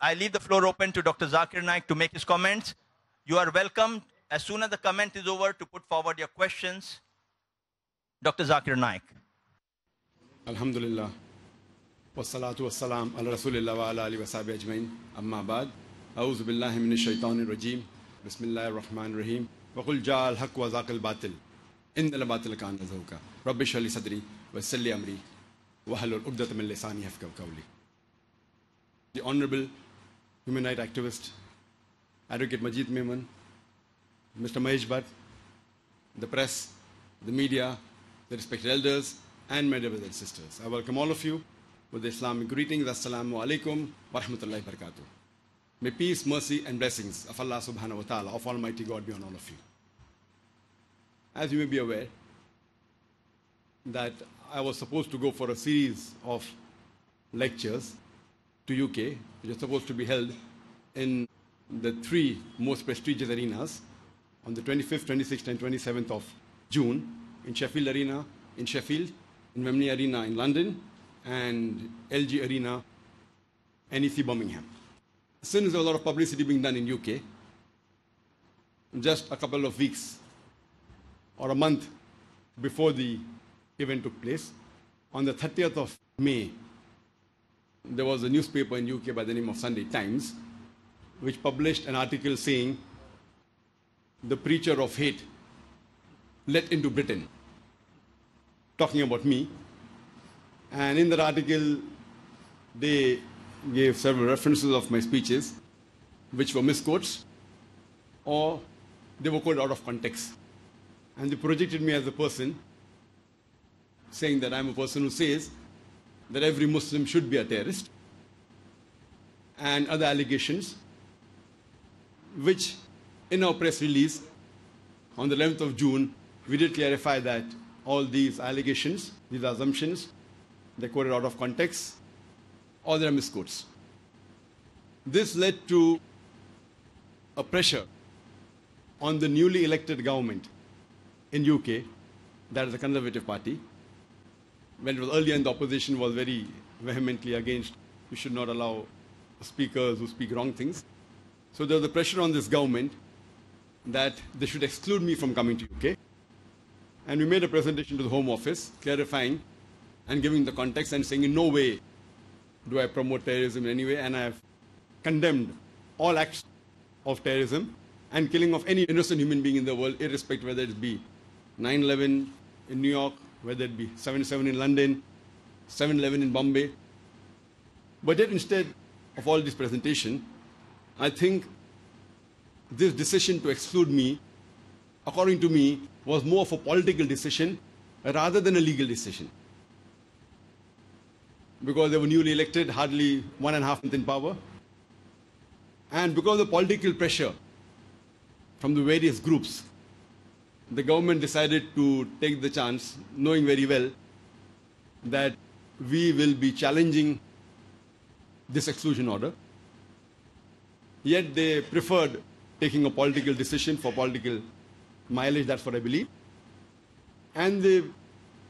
I leave the floor open to Dr. Zakir Naik to make his comments. You are welcome, as soon as the comment is over, to put forward your questions. Dr. Zakir Naik. Alhamdulillah. Wassalatu wassalam ala rasulillah wa ala wa sahbihi ajmain. Amma ba'd. billahi min shaitanir rajim. Bismillah ar-Rahman rahim Wa qul ja'al wa zaqil batil. Innal batil ka'an azhuka. Rabbi shali sadri wa salli amri. Wa halul uqdat min lisani hafqa wa The Honorable Human Rights Activist Advocate Majid Meman, Mr. Mahesh Bhatt, the press, the media, the respected elders, and my dear brothers and sisters. I welcome all of you with the Islamic greetings, Assalamu alaikum wa rahmatullahi barakatuh. May peace, mercy, and blessings of Allah subhanahu wa ta'ala, of Almighty God, be on all of you. As you may be aware, that I was supposed to go for a series of lectures to UK, which was supposed to be held in the three most prestigious arenas on the 25th, 26th, and 27th of June in Sheffield Arena, in Sheffield, in Wembley Arena in London, and LG Arena, NEC Birmingham. Since there's a lot of publicity being done in UK, just a couple of weeks or a month before the event took place, on the 30th of May, there was a newspaper in UK by the name of Sunday Times which published an article saying, The preacher of hate let into Britain, talking about me. And in that article, they gave several references of my speeches, which were misquotes or they were quoted out of context. And they projected me as a person saying that I'm a person who says that every Muslim should be a terrorist and other allegations which in our press release on the 11th of June, we did clarify that all these allegations, these assumptions, they quoted out of context, or they are misquotes. This led to a pressure on the newly elected government in UK, that is the Conservative Party, when it was earlier in the opposition was very vehemently against you should not allow speakers who speak wrong things. So there was a pressure on this government that they should exclude me from coming to UK. And we made a presentation to the Home Office clarifying and giving the context and saying in no way do I promote terrorism in any way and I have condemned all acts of terrorism and killing of any innocent human being in the world, irrespective whether it be 9-11 in New York, whether it be 7-7 in London, 7-11 in Bombay. But yet instead of all this presentation, I think this decision to exclude me, according to me, was more of a political decision rather than a legal decision. Because they were newly elected, hardly one and a half months in power. And because of the political pressure from the various groups, the government decided to take the chance, knowing very well that we will be challenging this exclusion order. Yet they preferred taking a political decision for political mileage, that's what I believe. And they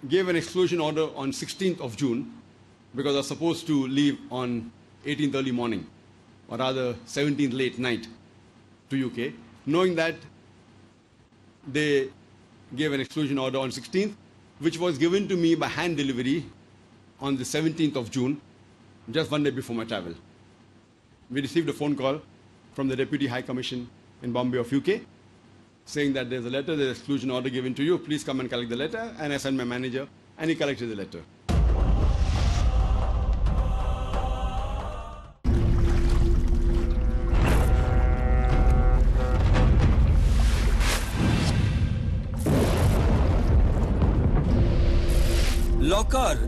gave an exclusion order on 16th of June because they were supposed to leave on 18th early morning, or rather 17th late night to UK. Knowing that, they gave an exclusion order on 16th, which was given to me by hand delivery on the 17th of June, just one day before my travel. We received a phone call from the Deputy High Commission in Bombay of UK saying that there's a letter, there's exclusion order given to you, please come and collect the letter. And I sent my manager and he collected the letter. Locker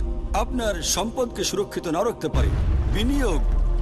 আপনার সম্পদকে সুরক্ষিত না রাখতে পারে বিনিয়োগ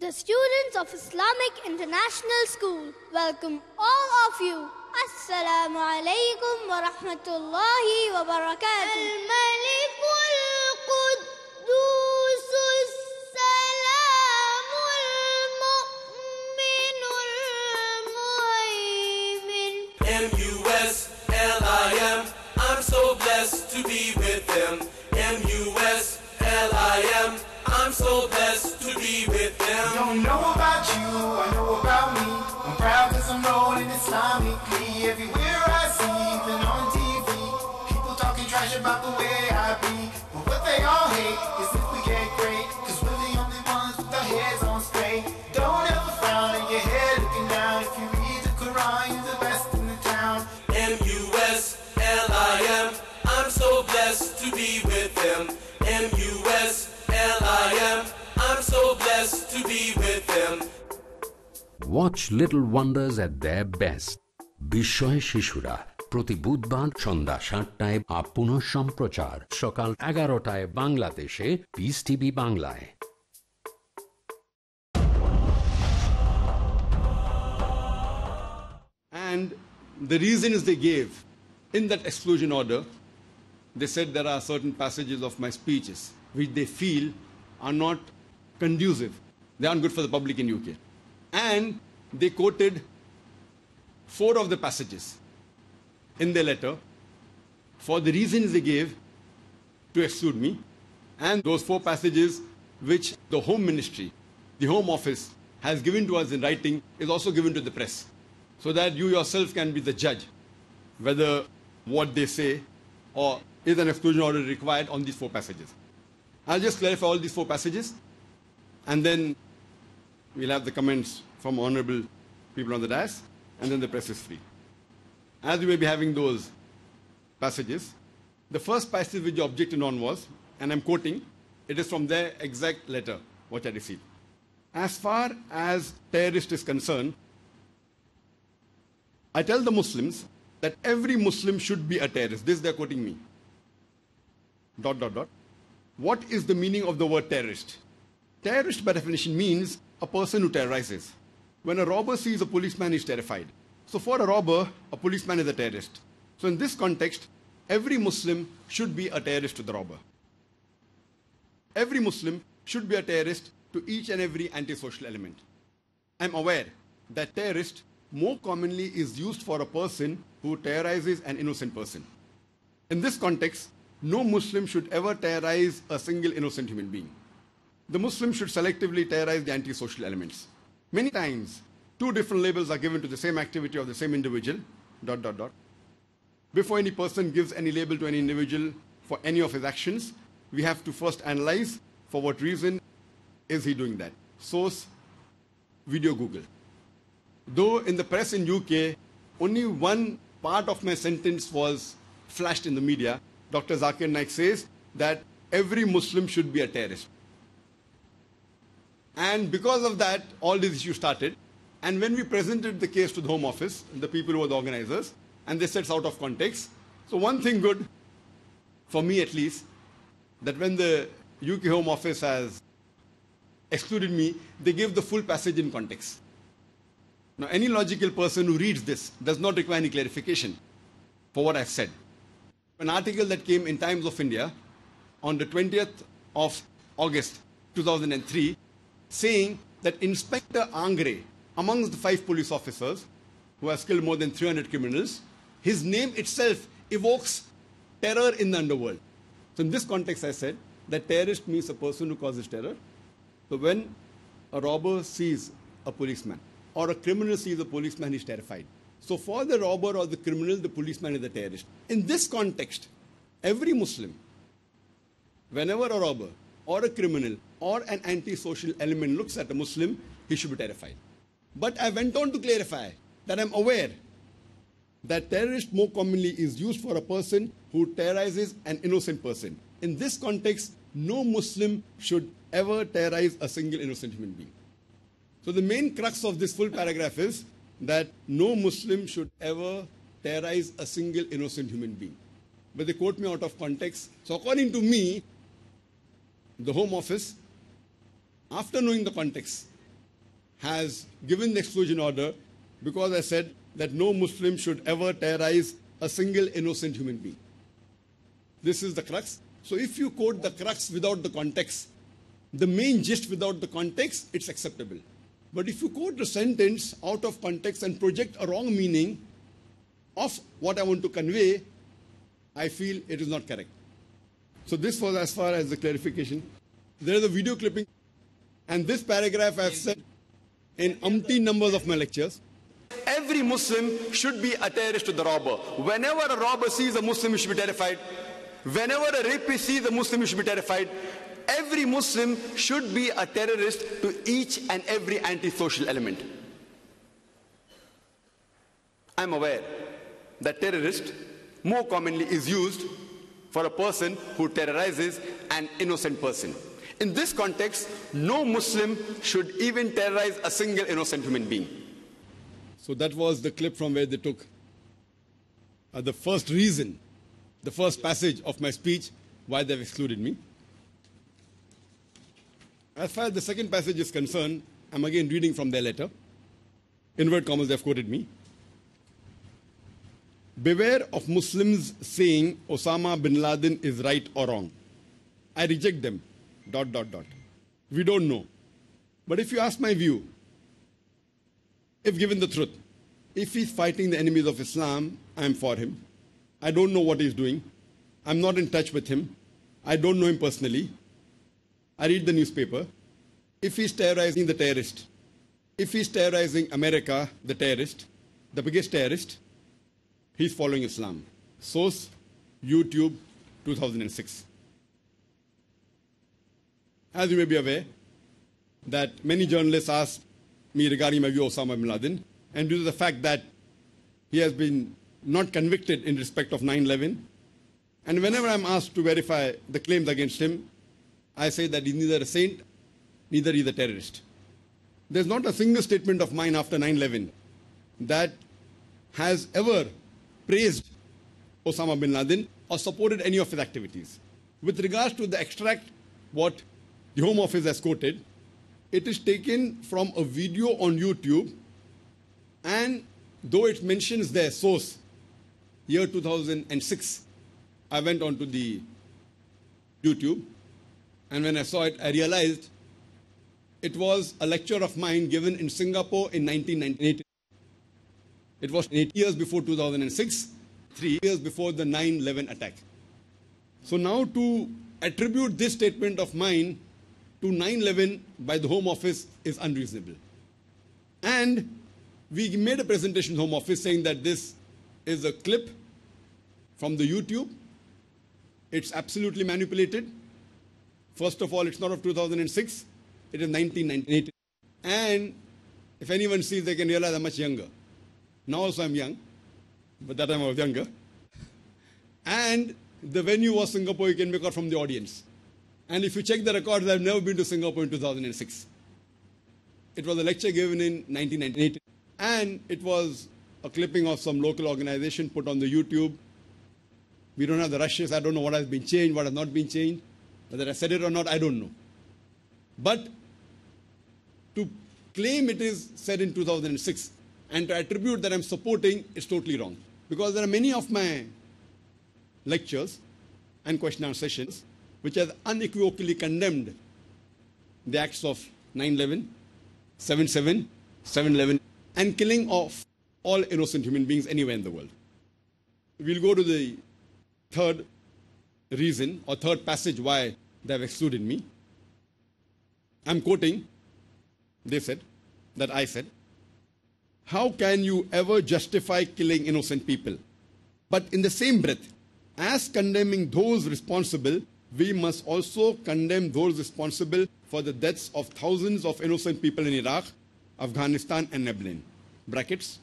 The students of Islamic International School welcome all of you. Assalamu alaikum wa rahmatullahi wa barakatuh. M-U-S-L-I-M, I'm so blessed to be with them. M-U-S-L-I-M, I'm so blessed. Watch little wonders at the best বিস্ময় শিশুরা প্রতি বুধবার সন্ধ্যা সাতটায় আপন সম্প্রচার সকাল এগারোটায় বাংলাদেশে পিস টিভি বাংলায় And the reason is they gave in that exclusion order, they said there are certain passages of my speeches which they feel are not conducive. They aren't good for the public in UK and they quoted four of the passages in their letter for the reasons they gave to exclude me, and those four passages which the Home Ministry, the Home Office, has given to us in writing is also given to the press, so that you yourself can be the judge whether what they say or is an exclusion order required on these four passages. I'll just clarify all these four passages and then We'll have the comments from honorable people on the dais, and then the press is free. As we may be having those passages, the first passage which you objected on was, and I'm quoting, it is from their exact letter which I received. As far as terrorist is concerned, I tell the Muslims that every Muslim should be a terrorist. This they're quoting me. Dot, dot, dot. What is the meaning of the word terrorist? Terrorist, by definition, means a person who terrorizes. When a robber sees a policeman, he's terrified. So for a robber, a policeman is a terrorist. So in this context, every Muslim should be a terrorist to the robber. Every Muslim should be a terrorist to each and every antisocial element. I'm aware that terrorist more commonly is used for a person who terrorizes an innocent person. In this context, no Muslim should ever terrorize a single innocent human being the Muslims should selectively terrorize the anti-social elements. Many times, two different labels are given to the same activity of the same individual, dot, dot, dot. Before any person gives any label to any individual for any of his actions, we have to first analyze for what reason is he doing that. Source, video Google. Though in the press in UK, only one part of my sentence was flashed in the media, Dr. Zakir Naik says that every Muslim should be a terrorist. And because of that, all these issues started. And when we presented the case to the Home Office, the people who were the organizers, and they said it's out of context. So one thing good, for me at least, that when the UK Home Office has excluded me, they gave the full passage in context. Now, any logical person who reads this does not require any clarification for what I've said. An article that came in Times of India on the 20th of August 2003 saying that Inspector Angre, amongst the five police officers who has killed more than 300 criminals, his name itself evokes terror in the underworld. So in this context, I said that terrorist means a person who causes terror. So when a robber sees a policeman or a criminal sees a policeman, he's terrified. So for the robber or the criminal, the policeman is a terrorist. In this context, every Muslim, whenever a robber or a criminal or an antisocial element looks at a Muslim, he should be terrified. But I went on to clarify that I'm aware that terrorist more commonly is used for a person who terrorizes an innocent person. In this context, no Muslim should ever terrorize a single innocent human being. So the main crux of this full paragraph is that no Muslim should ever terrorize a single innocent human being. But they quote me out of context. So according to me, the Home Office after knowing the context, has given the exclusion order because I said that no Muslim should ever terrorize a single innocent human being. This is the crux. So if you quote the crux without the context, the main gist without the context, it's acceptable. But if you quote the sentence out of context and project a wrong meaning of what I want to convey, I feel it is not correct. So this was as far as the clarification. There is a video clipping and this paragraph I've said in umpteen numbers of my lectures. Every Muslim should be a terrorist to the robber. Whenever a robber sees a Muslim, he should be terrified. Whenever a rapist sees a Muslim, he should be terrified. Every Muslim should be a terrorist to each and every antisocial element. I'm aware that terrorist more commonly is used for a person who terrorizes an innocent person. In this context, no Muslim should even terrorize a single innocent human being. So that was the clip from where they took uh, the first reason, the first passage of my speech, why they've excluded me. As far as the second passage is concerned, I'm again reading from their letter. Inward commas, they've quoted me. Beware of Muslims saying Osama bin Laden is right or wrong. I reject them dot, dot, dot. We don't know. But if you ask my view, if given the truth, if he's fighting the enemies of Islam, I'm for him. I don't know what he's doing. I'm not in touch with him. I don't know him personally. I read the newspaper. If he's terrorizing the terrorist, if he's terrorizing America, the terrorist, the biggest terrorist, he's following Islam. Source YouTube 2006. As you may be aware, that many journalists asked me regarding my view of Osama bin Laden, and due to the fact that he has been not convicted in respect of 9-11, and whenever I'm asked to verify the claims against him, I say that he's neither a saint, neither he's a terrorist. There's not a single statement of mine after 9-11 that has ever praised Osama bin Laden or supported any of his activities. With regards to the extract, what the Home Office has quoted, it is taken from a video on YouTube, and though it mentions their source, year 2006, I went onto the YouTube, and when I saw it, I realized it was a lecture of mine given in Singapore in 1998. It was eight years before 2006, three years before the 9-11 attack. So now to attribute this statement of mine to 9/11 by the Home Office is unreasonable. And we made a presentation to Home Office saying that this is a clip from the YouTube. It's absolutely manipulated. First of all, it's not of 2006. It is 1998. And if anyone sees, they can realize I'm much younger. Now also I'm young, but that time I was younger. And the venue was Singapore, you can make out from the audience. And if you check the records, I've never been to Singapore in 2006. It was a lecture given in 1998, and it was a clipping of some local organization put on the YouTube. We don't have the rushes. I don't know what has been changed, what has not been changed. Whether I said it or not, I don't know. But to claim it is said in 2006 and to attribute that I'm supporting is totally wrong. Because there are many of my lectures and question and sessions which has unequivocally condemned the acts of 9-11, 7-7, 7-11, and killing of all innocent human beings anywhere in the world. We'll go to the third reason or third passage why they have excluded me. I'm quoting, they said, that I said, How can you ever justify killing innocent people? But in the same breath, as condemning those responsible we must also condemn those responsible for the deaths of thousands of innocent people in Iraq, Afghanistan, and Lebanon. Brackets.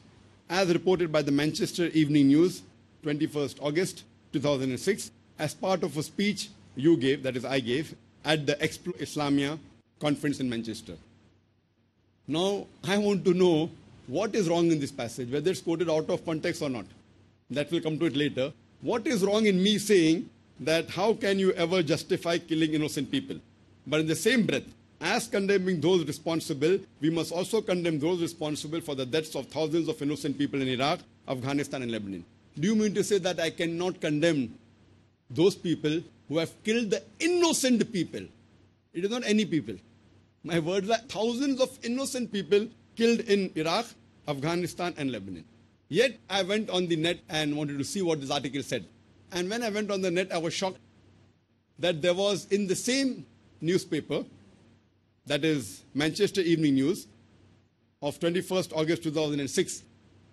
As reported by the Manchester Evening News, 21st August 2006, as part of a speech you gave, that is, I gave, at the Explo Islamia conference in Manchester. Now, I want to know what is wrong in this passage, whether it's quoted out of context or not. That will come to it later. What is wrong in me saying that how can you ever justify killing innocent people? But in the same breath, as condemning those responsible, we must also condemn those responsible for the deaths of thousands of innocent people in Iraq, Afghanistan, and Lebanon. Do you mean to say that I cannot condemn those people who have killed the innocent people? It is not any people. My words are thousands of innocent people killed in Iraq, Afghanistan, and Lebanon. Yet I went on the net and wanted to see what this article said. And when I went on the net, I was shocked that there was in the same newspaper, that is Manchester Evening News, of 21st August 2006,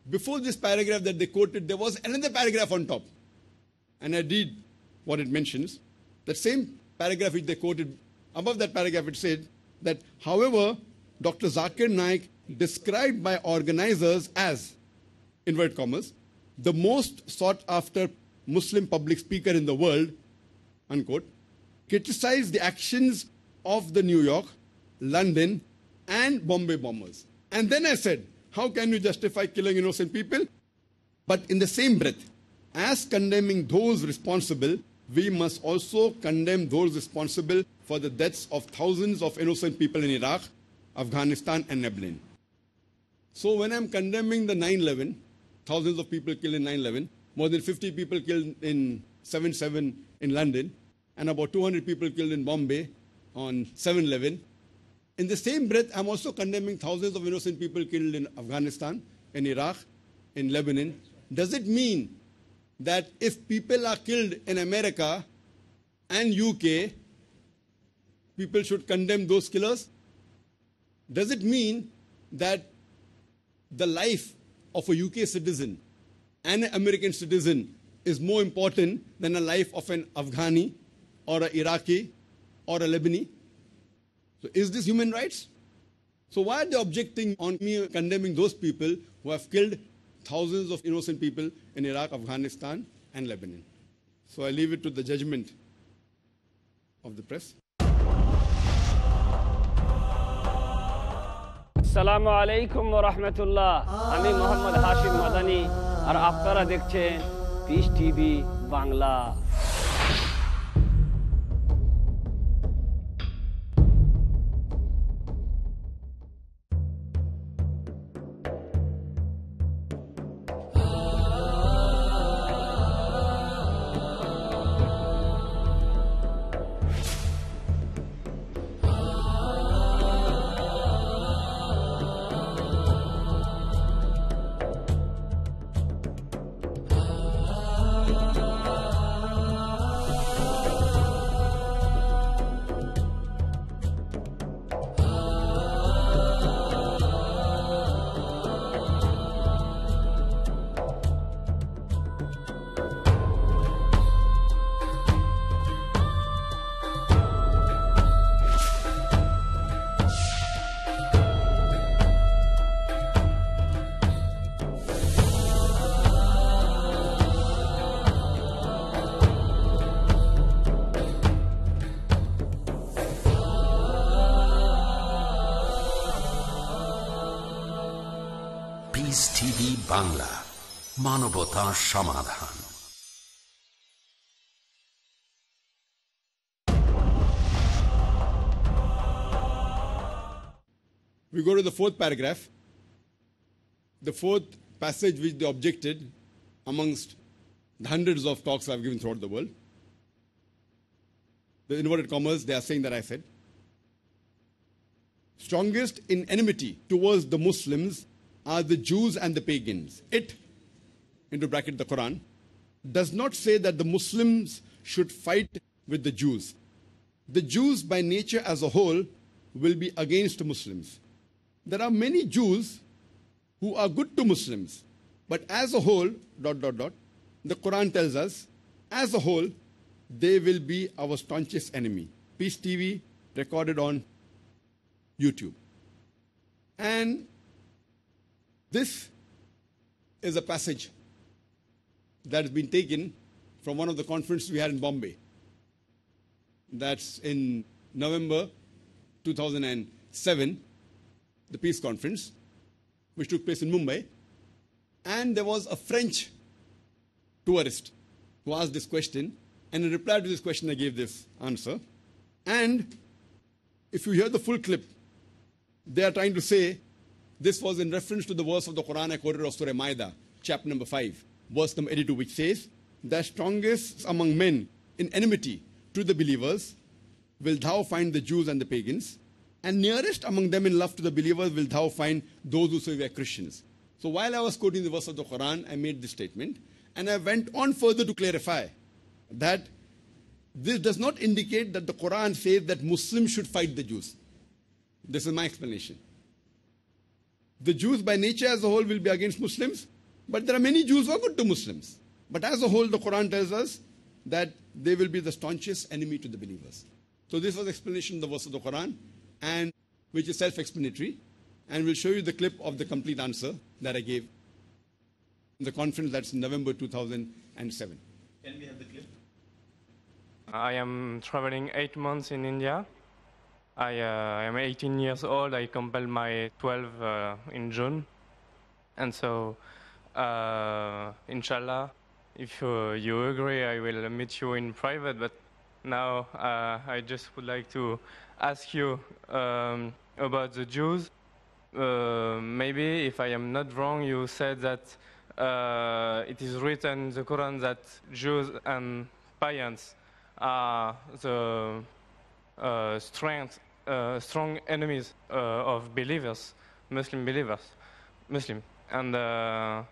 before this paragraph that they quoted, there was another paragraph on top. And I did what it mentions. That same paragraph which they quoted, above that paragraph it said that, however, Dr. Zakir Naik, described by organizers as, invert commas, the most sought after Muslim public speaker in the world, unquote, criticized the actions of the New York, London, and Bombay bombers. And then I said, how can you justify killing innocent people? But in the same breath, as condemning those responsible, we must also condemn those responsible for the deaths of thousands of innocent people in Iraq, Afghanistan, and Lebanon. So when I'm condemning the 9 11, thousands of people killed in 9 11, more than 50 people killed in 7-7 in London, and about 200 people killed in Bombay on 7-11. In the same breath, I'm also condemning thousands of innocent people killed in Afghanistan, in Iraq, in Lebanon. Does it mean that if people are killed in America and UK, people should condemn those killers? Does it mean that the life of a UK citizen an American citizen is more important than the life of an Afghani or an Iraqi or a Lebanese. So is this human rights? So why are they objecting on me condemning those people who have killed thousands of innocent people in Iraq, Afghanistan and Lebanon? So I leave it to the judgment of the press. আসসালামু আলাইকুম রহমতুল্লাহ আমি Muhammad Hashim Madani. আর আপনারা দেখছেন TV Bangla Bangla মানবতা সমাধান We go to the fourth paragraph. The fourth passage which they objected amongst the hundreds of talks I've given throughout the world. The inverted commas, they are saying that I said. Strongest in enmity towards the Muslims are the Jews and the pagans. It, into bracket the Quran, does not say that the Muslims should fight with the Jews. The Jews, by nature as a whole, will be against Muslims. There are many Jews who are good to Muslims, but as a whole, dot, dot, dot, the Quran tells us, as a whole, they will be our staunchest enemy. Peace TV, recorded on YouTube. And this is a passage that has been taken from one of the conferences we had in Bombay. That's in November 2007, the peace conference, which took place in Mumbai. And there was a French tourist who asked this question. And in reply to this question, I gave this answer. And if you hear the full clip, they are trying to say this was in reference to the verse of the Quran I quoted of Surah Maida, chapter number 5, verse number 82, which says, The strongest among men in enmity to the believers will thou find the Jews and the pagans, and nearest among them in love to the believers will thou find those who say we are Christians. So while I was quoting the verse of the Quran, I made this statement, and I went on further to clarify that this does not indicate that the Quran says that Muslims should fight the Jews. This is my explanation. The Jews by nature as a whole will be against Muslims, but there are many Jews who are good to Muslims. But as a whole, the Quran tells us that they will be the staunchest enemy to the believers. So this was explanation of the verse of the Quran, and which is self-explanatory, and we'll show you the clip of the complete answer that I gave in the conference that's in November 2007. Can we have the clip? I am traveling eight months in India I uh, am 18 years old. I completed my 12 uh, in June, and so uh, inshallah, if uh, you agree, I will meet you in private. But now uh, I just would like to ask you um, about the Jews. Uh, maybe, if I am not wrong, you said that it is written in the Quran that Jews and pagans are the uh, strength, uh, strong enemies uh, of believers, Muslim believers, Muslim. And I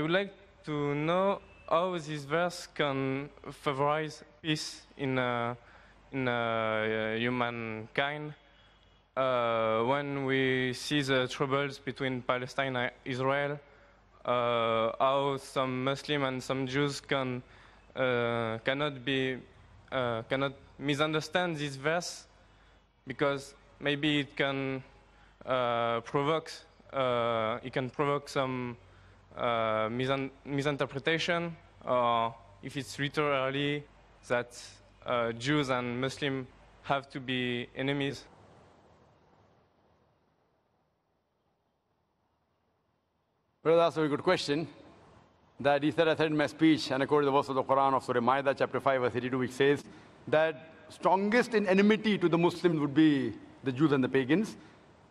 would like to know how this verse can favorize peace in, uh, in uh, humankind uh, when we see the troubles between Palestine and Israel, how some Muslims and some Jews can, cannot be cannot misunderstand this verse because maybe it can uh, provoke uh, it can provoke some uh, misun misinterpretation, or if it's literally that uh, Jews and Muslims have to be enemies. Well, that's a very good question. That is that I said in my speech, and according to the verse of the Quran of Surah Maida, chapter 5, verse thirty-two, which says, that strongest in enmity to the Muslims would be the Jews and the pagans,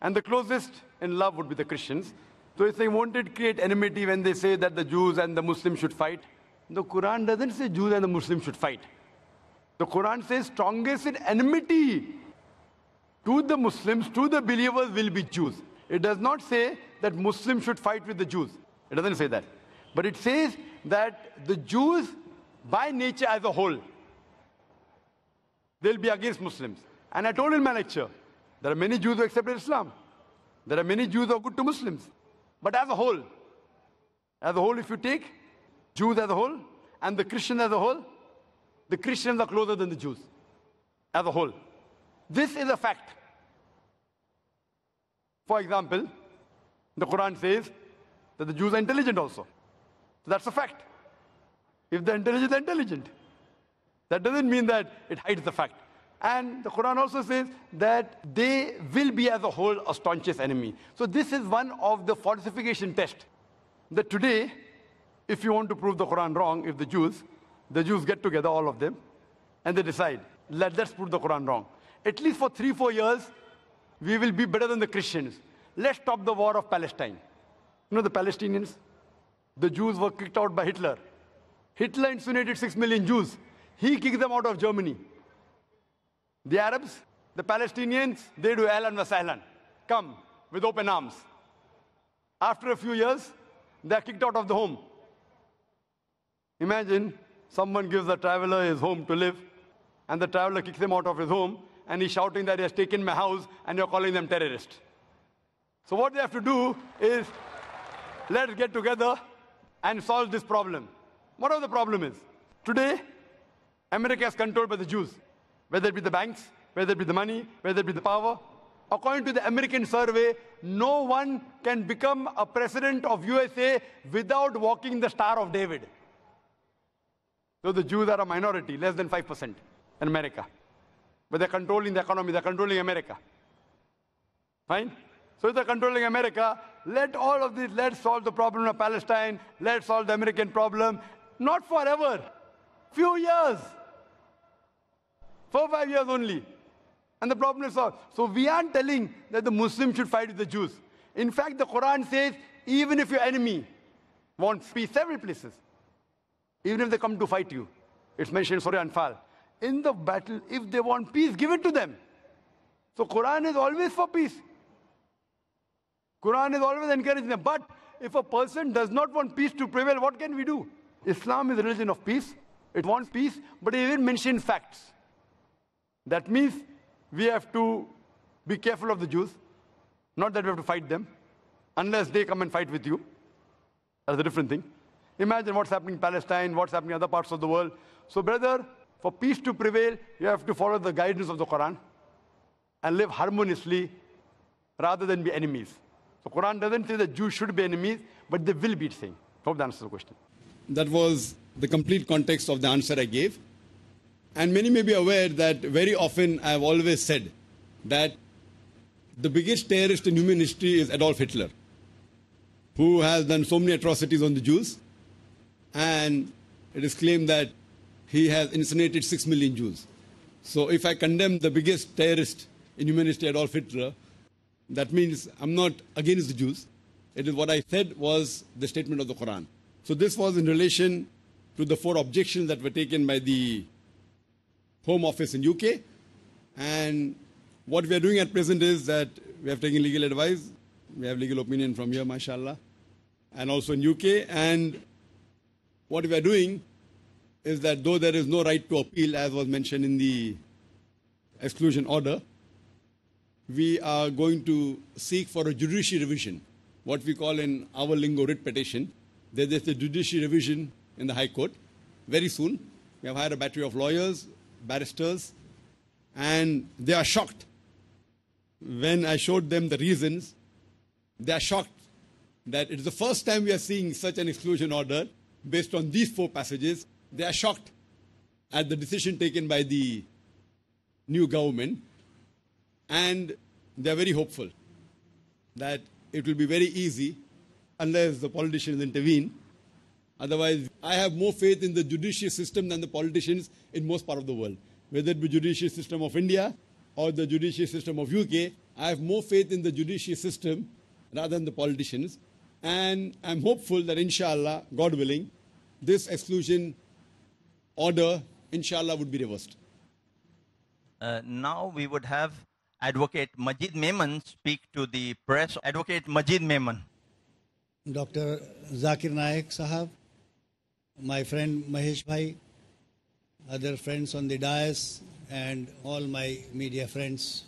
and the closest in love would be the Christians. So if they wanted create enmity when they say that the Jews and the Muslims should fight, the Quran doesn't say Jews and the Muslims should fight. The Quran says strongest in enmity to the Muslims, to the believers will be Jews. It does not say that Muslims should fight with the Jews. It doesn't say that. But it says that the Jews by nature as a whole they'll be against Muslims. And I told in my lecture, there are many Jews who accepted Islam. There are many Jews who are good to Muslims. But as a whole, as a whole, if you take Jews as a whole and the Christians as a whole, the Christians are closer than the Jews as a whole. This is a fact. For example, the Quran says that the Jews are intelligent also. So that's a fact. If they're intelligent, they're intelligent. That doesn't mean that it hides the fact. And the Quran also says that they will be as a whole a staunchest enemy. So this is one of the falsification test. That today, if you want to prove the Quran wrong, if the Jews, the Jews get together, all of them, and they decide, Let, let's prove the Quran wrong. At least for three, four years, we will be better than the Christians. Let's stop the war of Palestine. You know the Palestinians? The Jews were kicked out by Hitler. Hitler incinerated six million Jews. He kicked them out of Germany. The Arabs, the Palestinians, they do Alan Wasahlan. Come with open arms. After a few years, they are kicked out of the home. Imagine someone gives a traveler his home to live, and the traveler kicks him out of his home, and he's shouting that he has taken my house, and you're calling them terrorists. So, what they have to do is let's get together and solve this problem. Whatever the problem is. Today, America is controlled by the Jews, whether it be the banks, whether it be the money, whether it be the power. According to the American survey, no one can become a president of USA without walking the Star of David. So the Jews are a minority, less than 5% in America. But they're controlling the economy, they're controlling America. Fine? So if they're controlling America, let all of this, let's solve the problem of Palestine, let's solve the American problem. Not forever, few years. Four, five years only. And the problem is solved. So we aren't telling that the Muslims should fight with the Jews. In fact, the Quran says, even if your enemy wants peace, several places, even if they come to fight you, it's mentioned in Surah Anfal. In the battle, if they want peace, give it to them. So Quran is always for peace. Quran is always encouraging them. But if a person does not want peace to prevail, what can we do? Islam is a religion of peace. It wants peace, but it even mentions facts. That means we have to be careful of the Jews. Not that we have to fight them, unless they come and fight with you. That's a different thing. Imagine what's happening in Palestine, what's happening in other parts of the world. So, brother, for peace to prevail, you have to follow the guidance of the Quran and live harmoniously rather than be enemies. The Quran doesn't say that Jews should be enemies, but they will be, saying. Hope that answers the question. That was the complete context of the answer I gave. And many may be aware that very often I've always said that the biggest terrorist in human history is Adolf Hitler, who has done so many atrocities on the Jews. And it is claimed that he has incinerated 6 million Jews. So if I condemn the biggest terrorist in human history, Adolf Hitler, that means I'm not against the Jews. It is what I said was the statement of the Quran. So this was in relation to the four objections that were taken by the Home Office in UK. And what we are doing at present is that we have taken legal advice. We have legal opinion from here, mashallah, and also in UK. And what we are doing is that though there is no right to appeal, as was mentioned in the exclusion order, we are going to seek for a judicial revision, what we call in our lingo writ petition. There is a judicial revision in the High Court very soon. We have hired a battery of lawyers barristers, and they are shocked. When I showed them the reasons, they are shocked that it is the first time we are seeing such an exclusion order based on these four passages. They are shocked at the decision taken by the new government, and they are very hopeful that it will be very easy, unless the politicians intervene, Otherwise, I have more faith in the judiciary system than the politicians in most part of the world. Whether it be judiciary system of India or the judiciary system of UK, I have more faith in the judiciary system rather than the politicians. And I'm hopeful that inshallah, God willing, this exclusion order, inshallah, would be reversed. Uh, now we would have Advocate Majid Maiman speak to the press. Advocate Majid Maiman. Dr. Zakir Naik Sahab, my friend Mahesh Bhai, other friends on the dais, and all my media friends.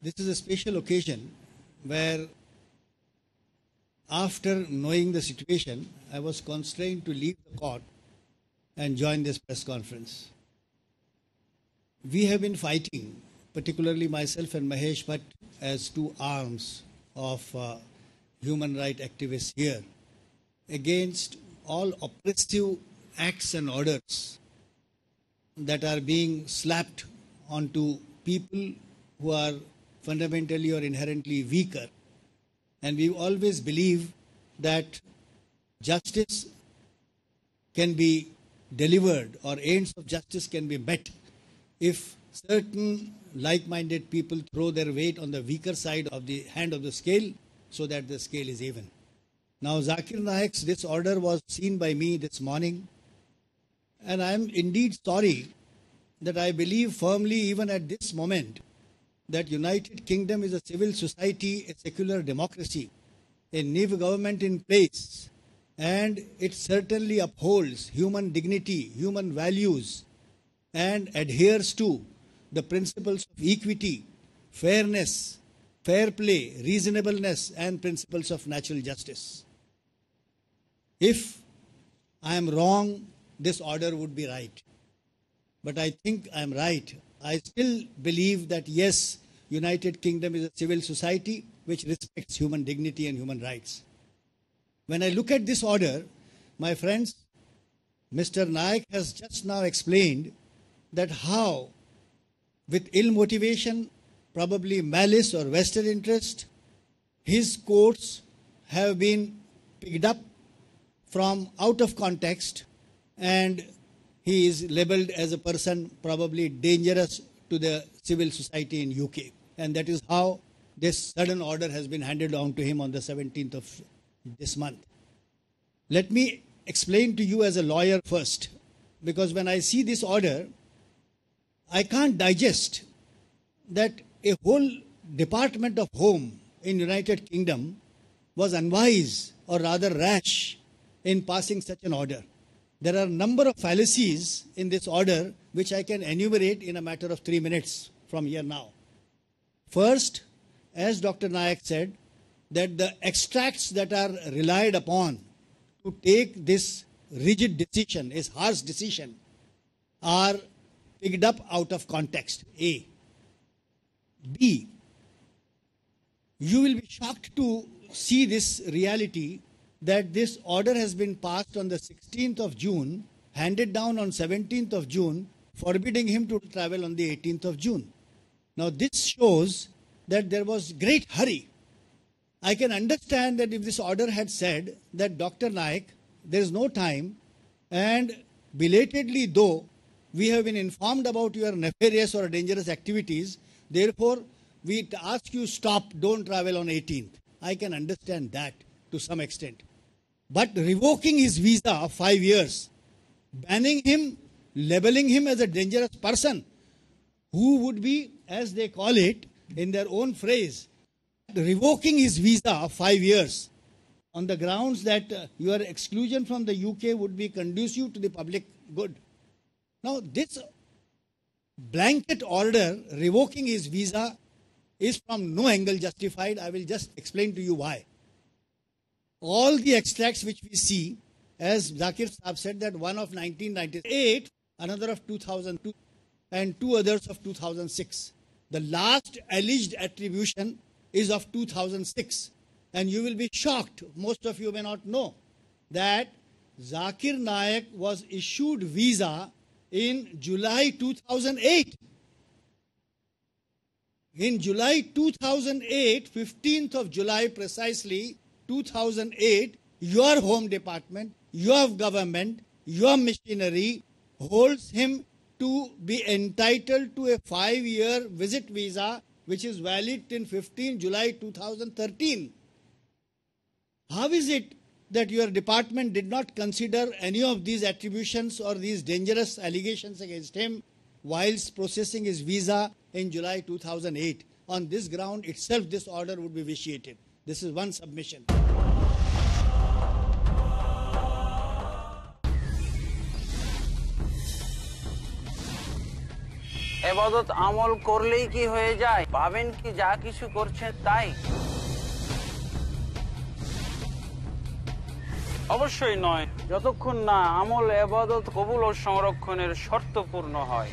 This is a special occasion where, after knowing the situation, I was constrained to leave the court and join this press conference. We have been fighting, particularly myself and Mahesh Bhatt, as two arms of uh, human rights activists here against all oppressive acts and orders that are being slapped onto people who are fundamentally or inherently weaker. And we always believe that justice can be delivered or ends of justice can be met if certain like minded people throw their weight on the weaker side of the hand of the scale so that the scale is even. Now, Zakir Naik's disorder was seen by me this morning, and I am indeed sorry that I believe firmly, even at this moment, that United Kingdom is a civil society, a secular democracy, a new government in place, and it certainly upholds human dignity, human values, and adheres to the principles of equity, fairness, fair play, reasonableness, and principles of natural justice. If I am wrong, this order would be right. But I think I am right. I still believe that yes, United Kingdom is a civil society which respects human dignity and human rights. When I look at this order, my friends, Mr. Naik has just now explained that how, with ill motivation, probably malice or vested interest, his courts have been picked up from out of context and he is labeled as a person probably dangerous to the civil society in UK. And that is how this sudden order has been handed down to him on the 17th of this month. Let me explain to you as a lawyer first, because when I see this order, I can't digest that a whole Department of Home in United Kingdom was unwise or rather rash in passing such an order. There are a number of fallacies in this order which I can enumerate in a matter of three minutes from here now. First, as Dr. Nayak said, that the extracts that are relied upon to take this rigid decision, this harsh decision, are picked up out of context. A. B. You will be shocked to see this reality that this order has been passed on the 16th of June, handed down on 17th of June, forbidding him to travel on the 18th of June. Now, this shows that there was great hurry. I can understand that if this order had said that Dr. Naik, there is no time, and belatedly though, we have been informed about your nefarious or dangerous activities, therefore, we ask you stop, don't travel on 18th. I can understand that to some extent. But revoking his visa of five years, banning him, labeling him as a dangerous person, who would be, as they call it in their own phrase, revoking his visa of five years on the grounds that uh, your exclusion from the UK would be conducive to the public good. Now, this blanket order revoking his visa is from no angle justified. I will just explain to you why all the extracts which we see, as Zakir Saab said, that one of 1998, another of 2002, and two others of 2006. The last alleged attribution is of 2006. And you will be shocked, most of you may not know, that Zakir Naik was issued visa in July 2008. In July 2008, 15th of July precisely, 2008, your home department, your government, your machinery holds him to be entitled to a five-year visit visa which is valid till 15 July 2013. How is it that your department did not consider any of these attributions or these dangerous allegations against him whilst processing his visa in July 2008? On this ground itself, this order would be vitiated. This is one submission. এবাদত আমল করলেই কি হয়ে যায় পাবেন কি যা কিছু করছেন তাই অবশ্যই নয় যতক্ষণ না আমল এবাদত কবুল ও সংরক্ষণের শর্তপূর্ণ হয়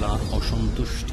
আল্লাহর অসন্তুষ্টি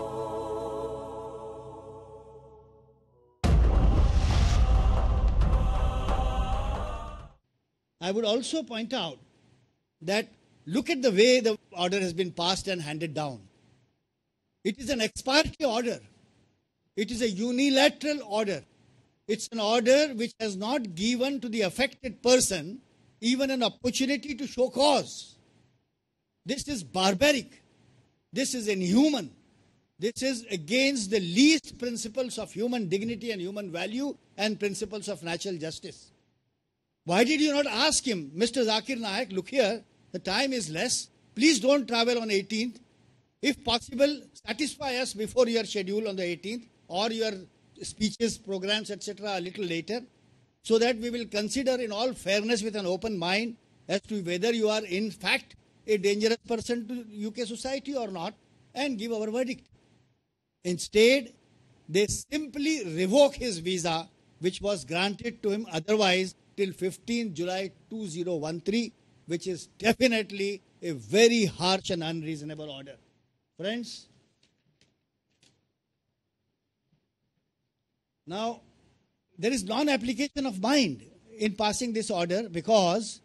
I would also point out that look at the way the order has been passed and handed down. It is an ex parte order. It is a unilateral order. It's an order which has not given to the affected person even an opportunity to show cause. This is barbaric. This is inhuman. This is against the least principles of human dignity and human value and principles of natural justice. Why did you not ask him, Mr. Zakir Naik, look here, the time is less. Please don't travel on 18th. If possible, satisfy us before your schedule on the 18th or your speeches, programs, etc. a little later so that we will consider in all fairness with an open mind as to whether you are in fact a dangerous person to UK society or not and give our verdict. Instead, they simply revoke his visa, which was granted to him otherwise till 15 July 2013, which is definitely a very harsh and unreasonable order. Friends, now there is non application of mind in passing this order because,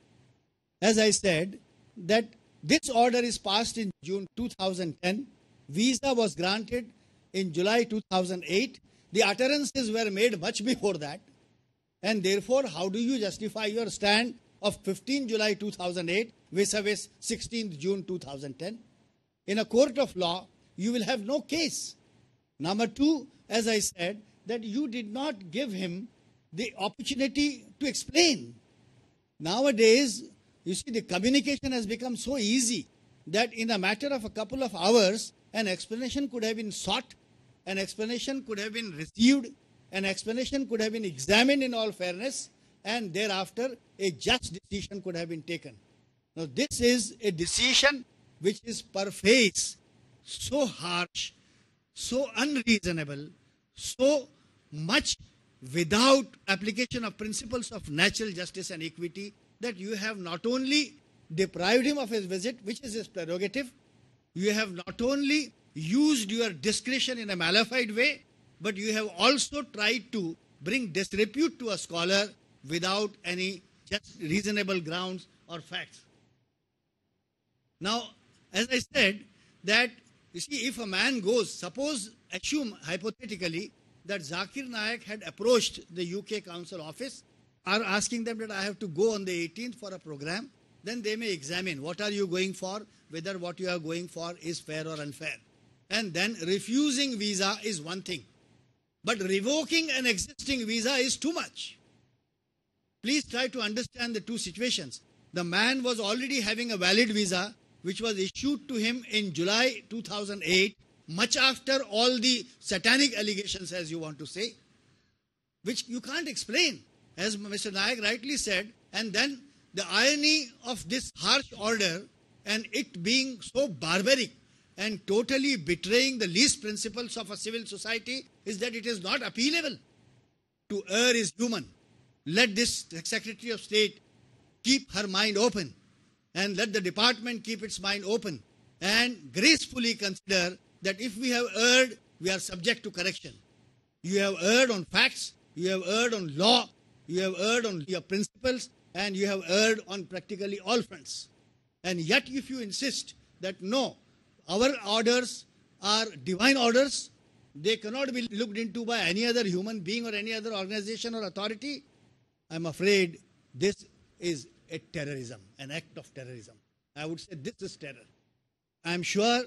as I said, that this order is passed in June 2010. Visa was granted in July 2008. The utterances were made much before that. And therefore, how do you justify your stand of 15 July 2008 vis-a-vis 16 June 2010? In a court of law, you will have no case. Number two, as I said, that you did not give him the opportunity to explain. Nowadays, you see, the communication has become so easy that in a matter of a couple of hours, an explanation could have been sought, an explanation could have been received, an explanation could have been examined in all fairness and thereafter a just decision could have been taken. Now this is a decision which is per face so harsh, so unreasonable, so much without application of principles of natural justice and equity that you have not only deprived him of his visit, which is his prerogative, you have not only used your discretion in a malefied way, but you have also tried to bring disrepute to a scholar without any just reasonable grounds or facts. Now, as I said, that you see, if a man goes, suppose, assume hypothetically that Zakir Naik had approached the UK Council office, are asking them that I have to go on the 18th for a program, then they may examine what are you going for, whether what you are going for is fair or unfair. And then refusing visa is one thing. But revoking an existing visa is too much. Please try to understand the two situations. The man was already having a valid visa which was issued to him in July 2008, much after all the satanic allegations, as you want to say, which you can't explain. As Mr. Nayak rightly said, and then the irony of this harsh order and it being so barbaric and totally betraying the least principles of a civil society is that it is not appealable. To err is human. Let this Secretary of State keep her mind open and let the department keep its mind open and gracefully consider that if we have erred, we are subject to correction. You have erred on facts, you have erred on law, you have erred on your principles, and you have erred on practically all fronts. And yet, if you insist that no, our orders are divine orders. They cannot be looked into by any other human being or any other organization or authority. I'm afraid this is a terrorism, an act of terrorism. I would say this is terror. I'm sure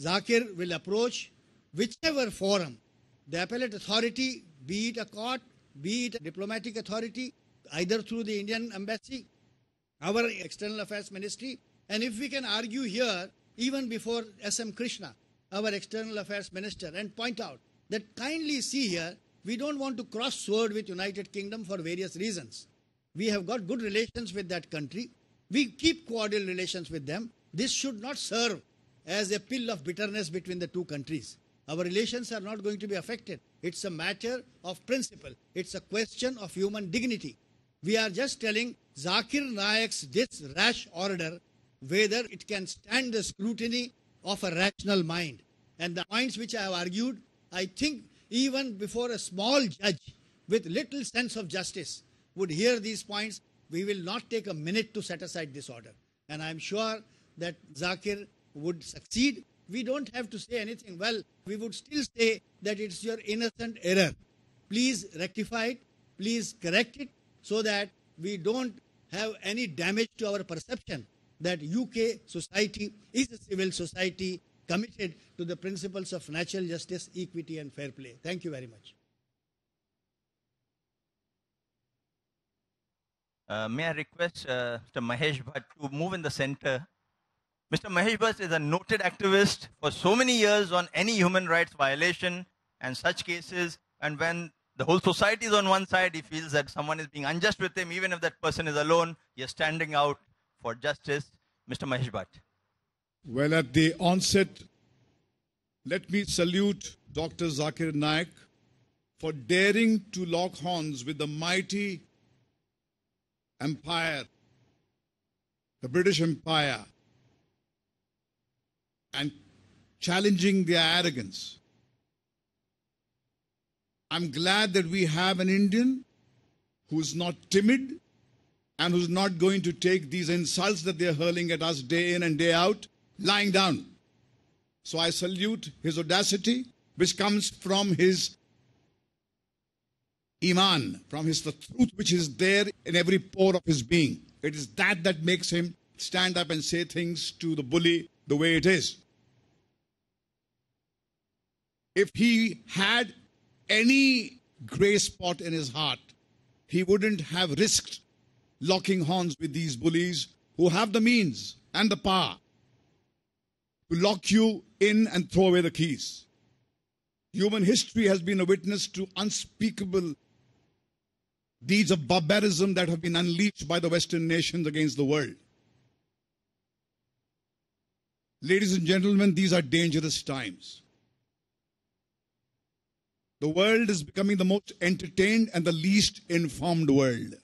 Zakir will approach whichever forum, the appellate authority, be it a court, be it a diplomatic authority, either through the Indian embassy, our external affairs ministry, and if we can argue here even before S.M. Krishna, our external affairs minister, and point out that kindly see here, we don't want to cross sword with United Kingdom for various reasons. We have got good relations with that country. We keep cordial relations with them. This should not serve as a pill of bitterness between the two countries. Our relations are not going to be affected. It's a matter of principle. It's a question of human dignity. We are just telling Zakir Naik's this rash order whether it can stand the scrutiny of a rational mind. And the points which I have argued, I think even before a small judge with little sense of justice would hear these points, we will not take a minute to set aside this order. And I'm sure that Zakir would succeed. We don't have to say anything. Well, we would still say that it's your innocent error. Please rectify it. Please correct it so that we don't have any damage to our perception that UK society is a civil society committed to the principles of natural justice, equity and fair play. Thank you very much. Uh, may I request uh, Mr. Mahesh Bhatt to move in the center? Mr. Mahesh Bhatt is a noted activist for so many years on any human rights violation and such cases. And when the whole society is on one side, he feels that someone is being unjust with him, even if that person is alone, he is standing out for Justice, Mr. Mahesh Bhatt. Well, at the onset, let me salute Dr. Zakir Naik for daring to lock horns with the mighty empire, the British Empire, and challenging their arrogance. I'm glad that we have an Indian who's not timid, and who's not going to take these insults that they're hurling at us day in and day out lying down. So I salute his audacity, which comes from his iman, from his the truth which is there in every pore of his being. It is that that makes him stand up and say things to the bully the way it is. If he had any gray spot in his heart, he wouldn't have risked locking horns with these bullies who have the means and the power to lock you in and throw away the keys. Human history has been a witness to unspeakable deeds of barbarism that have been unleashed by the Western nations against the world. Ladies and gentlemen, these are dangerous times. The world is becoming the most entertained and the least informed world.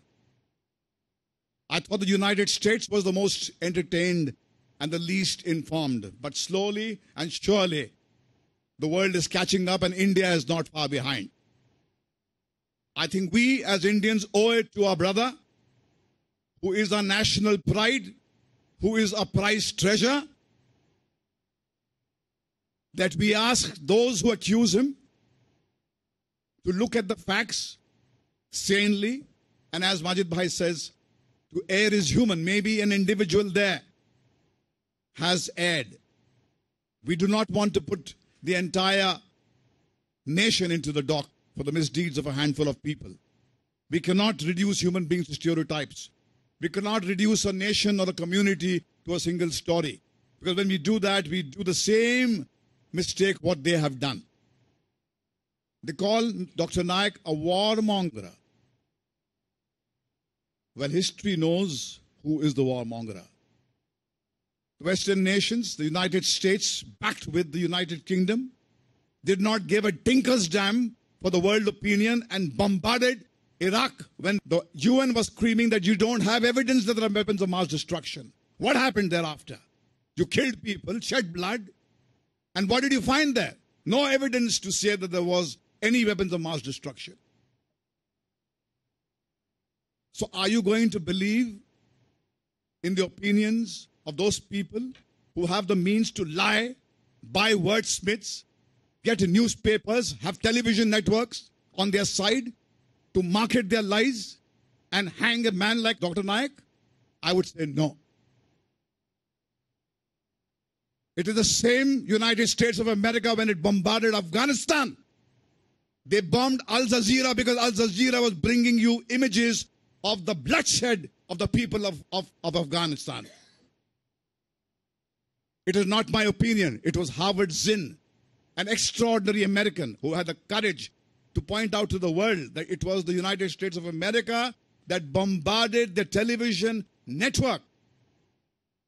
I thought the United States was the most entertained and the least informed. But slowly and surely, the world is catching up and India is not far behind. I think we as Indians owe it to our brother, who is our national pride, who is a prized treasure, that we ask those who accuse him to look at the facts sanely and, as Majid Bhai says, air is human. Maybe an individual there has aired. We do not want to put the entire nation into the dock for the misdeeds of a handful of people. We cannot reduce human beings to stereotypes. We cannot reduce a nation or a community to a single story. Because when we do that, we do the same mistake what they have done. They call Dr. Naik a warmonger. Well, history knows who is the warmonger. The Western nations, the United States, backed with the United Kingdom, did not give a tinker's damn for the world opinion and bombarded Iraq when the UN was screaming that you don't have evidence that there are weapons of mass destruction. What happened thereafter? You killed people, shed blood, and what did you find there? No evidence to say that there was any weapons of mass destruction. So, are you going to believe in the opinions of those people who have the means to lie, buy wordsmiths, get newspapers, have television networks on their side to market their lies and hang a man like Dr. Nayak? I would say no. It is the same United States of America when it bombarded Afghanistan. They bombed Al Jazeera because Al Jazeera was bringing you images of the bloodshed of the people of, of, of Afghanistan. It is not my opinion. It was Howard Zinn, an extraordinary American who had the courage to point out to the world that it was the United States of America that bombarded the television network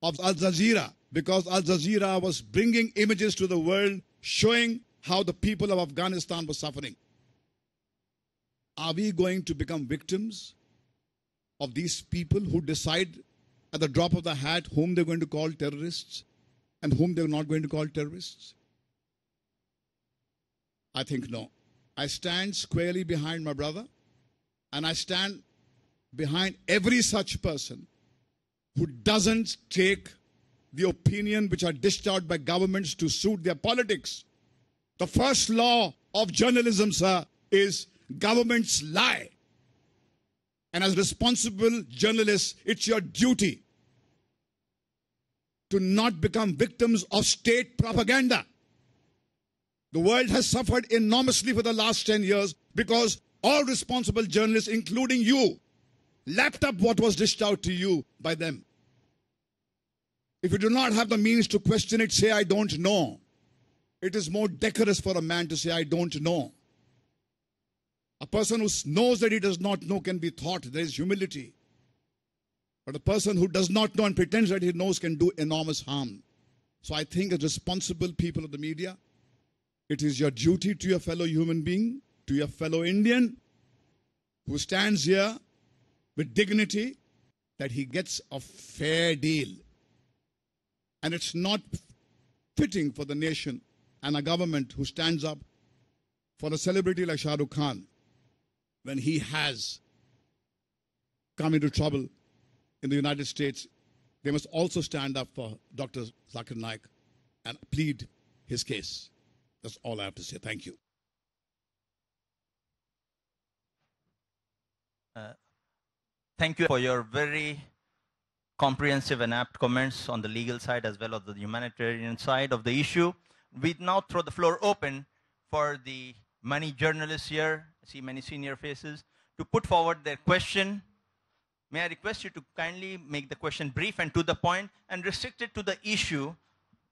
of Al Jazeera because Al Jazeera was bringing images to the world showing how the people of Afghanistan were suffering. Are we going to become victims of these people who decide at the drop of the hat whom they're going to call terrorists and whom they're not going to call terrorists? I think no. I stand squarely behind my brother and I stand behind every such person who doesn't take the opinion which are dished out by governments to suit their politics. The first law of journalism, sir, is governments lie. And as responsible journalists, it's your duty to not become victims of state propaganda. The world has suffered enormously for the last 10 years because all responsible journalists, including you, lapped up what was dished out to you by them. If you do not have the means to question it, say, I don't know. It is more decorous for a man to say, I don't know. A person who knows that he does not know can be taught. There is humility. But a person who does not know and pretends that he knows can do enormous harm. So I think, as responsible people of the media, it is your duty to your fellow human being, to your fellow Indian, who stands here with dignity, that he gets a fair deal. And it's not fitting for the nation and a government who stands up for a celebrity like Shah Rukh Khan when he has come into trouble in the United States, they must also stand up for Dr. Zakir Naik and plead his case. That's all I have to say. Thank you. Uh, thank you for your very comprehensive and apt comments on the legal side as well as the humanitarian side of the issue. We now throw the floor open for the many journalists here see many senior faces, to put forward their question. May I request you to kindly make the question brief and to the point and restrict it to the issue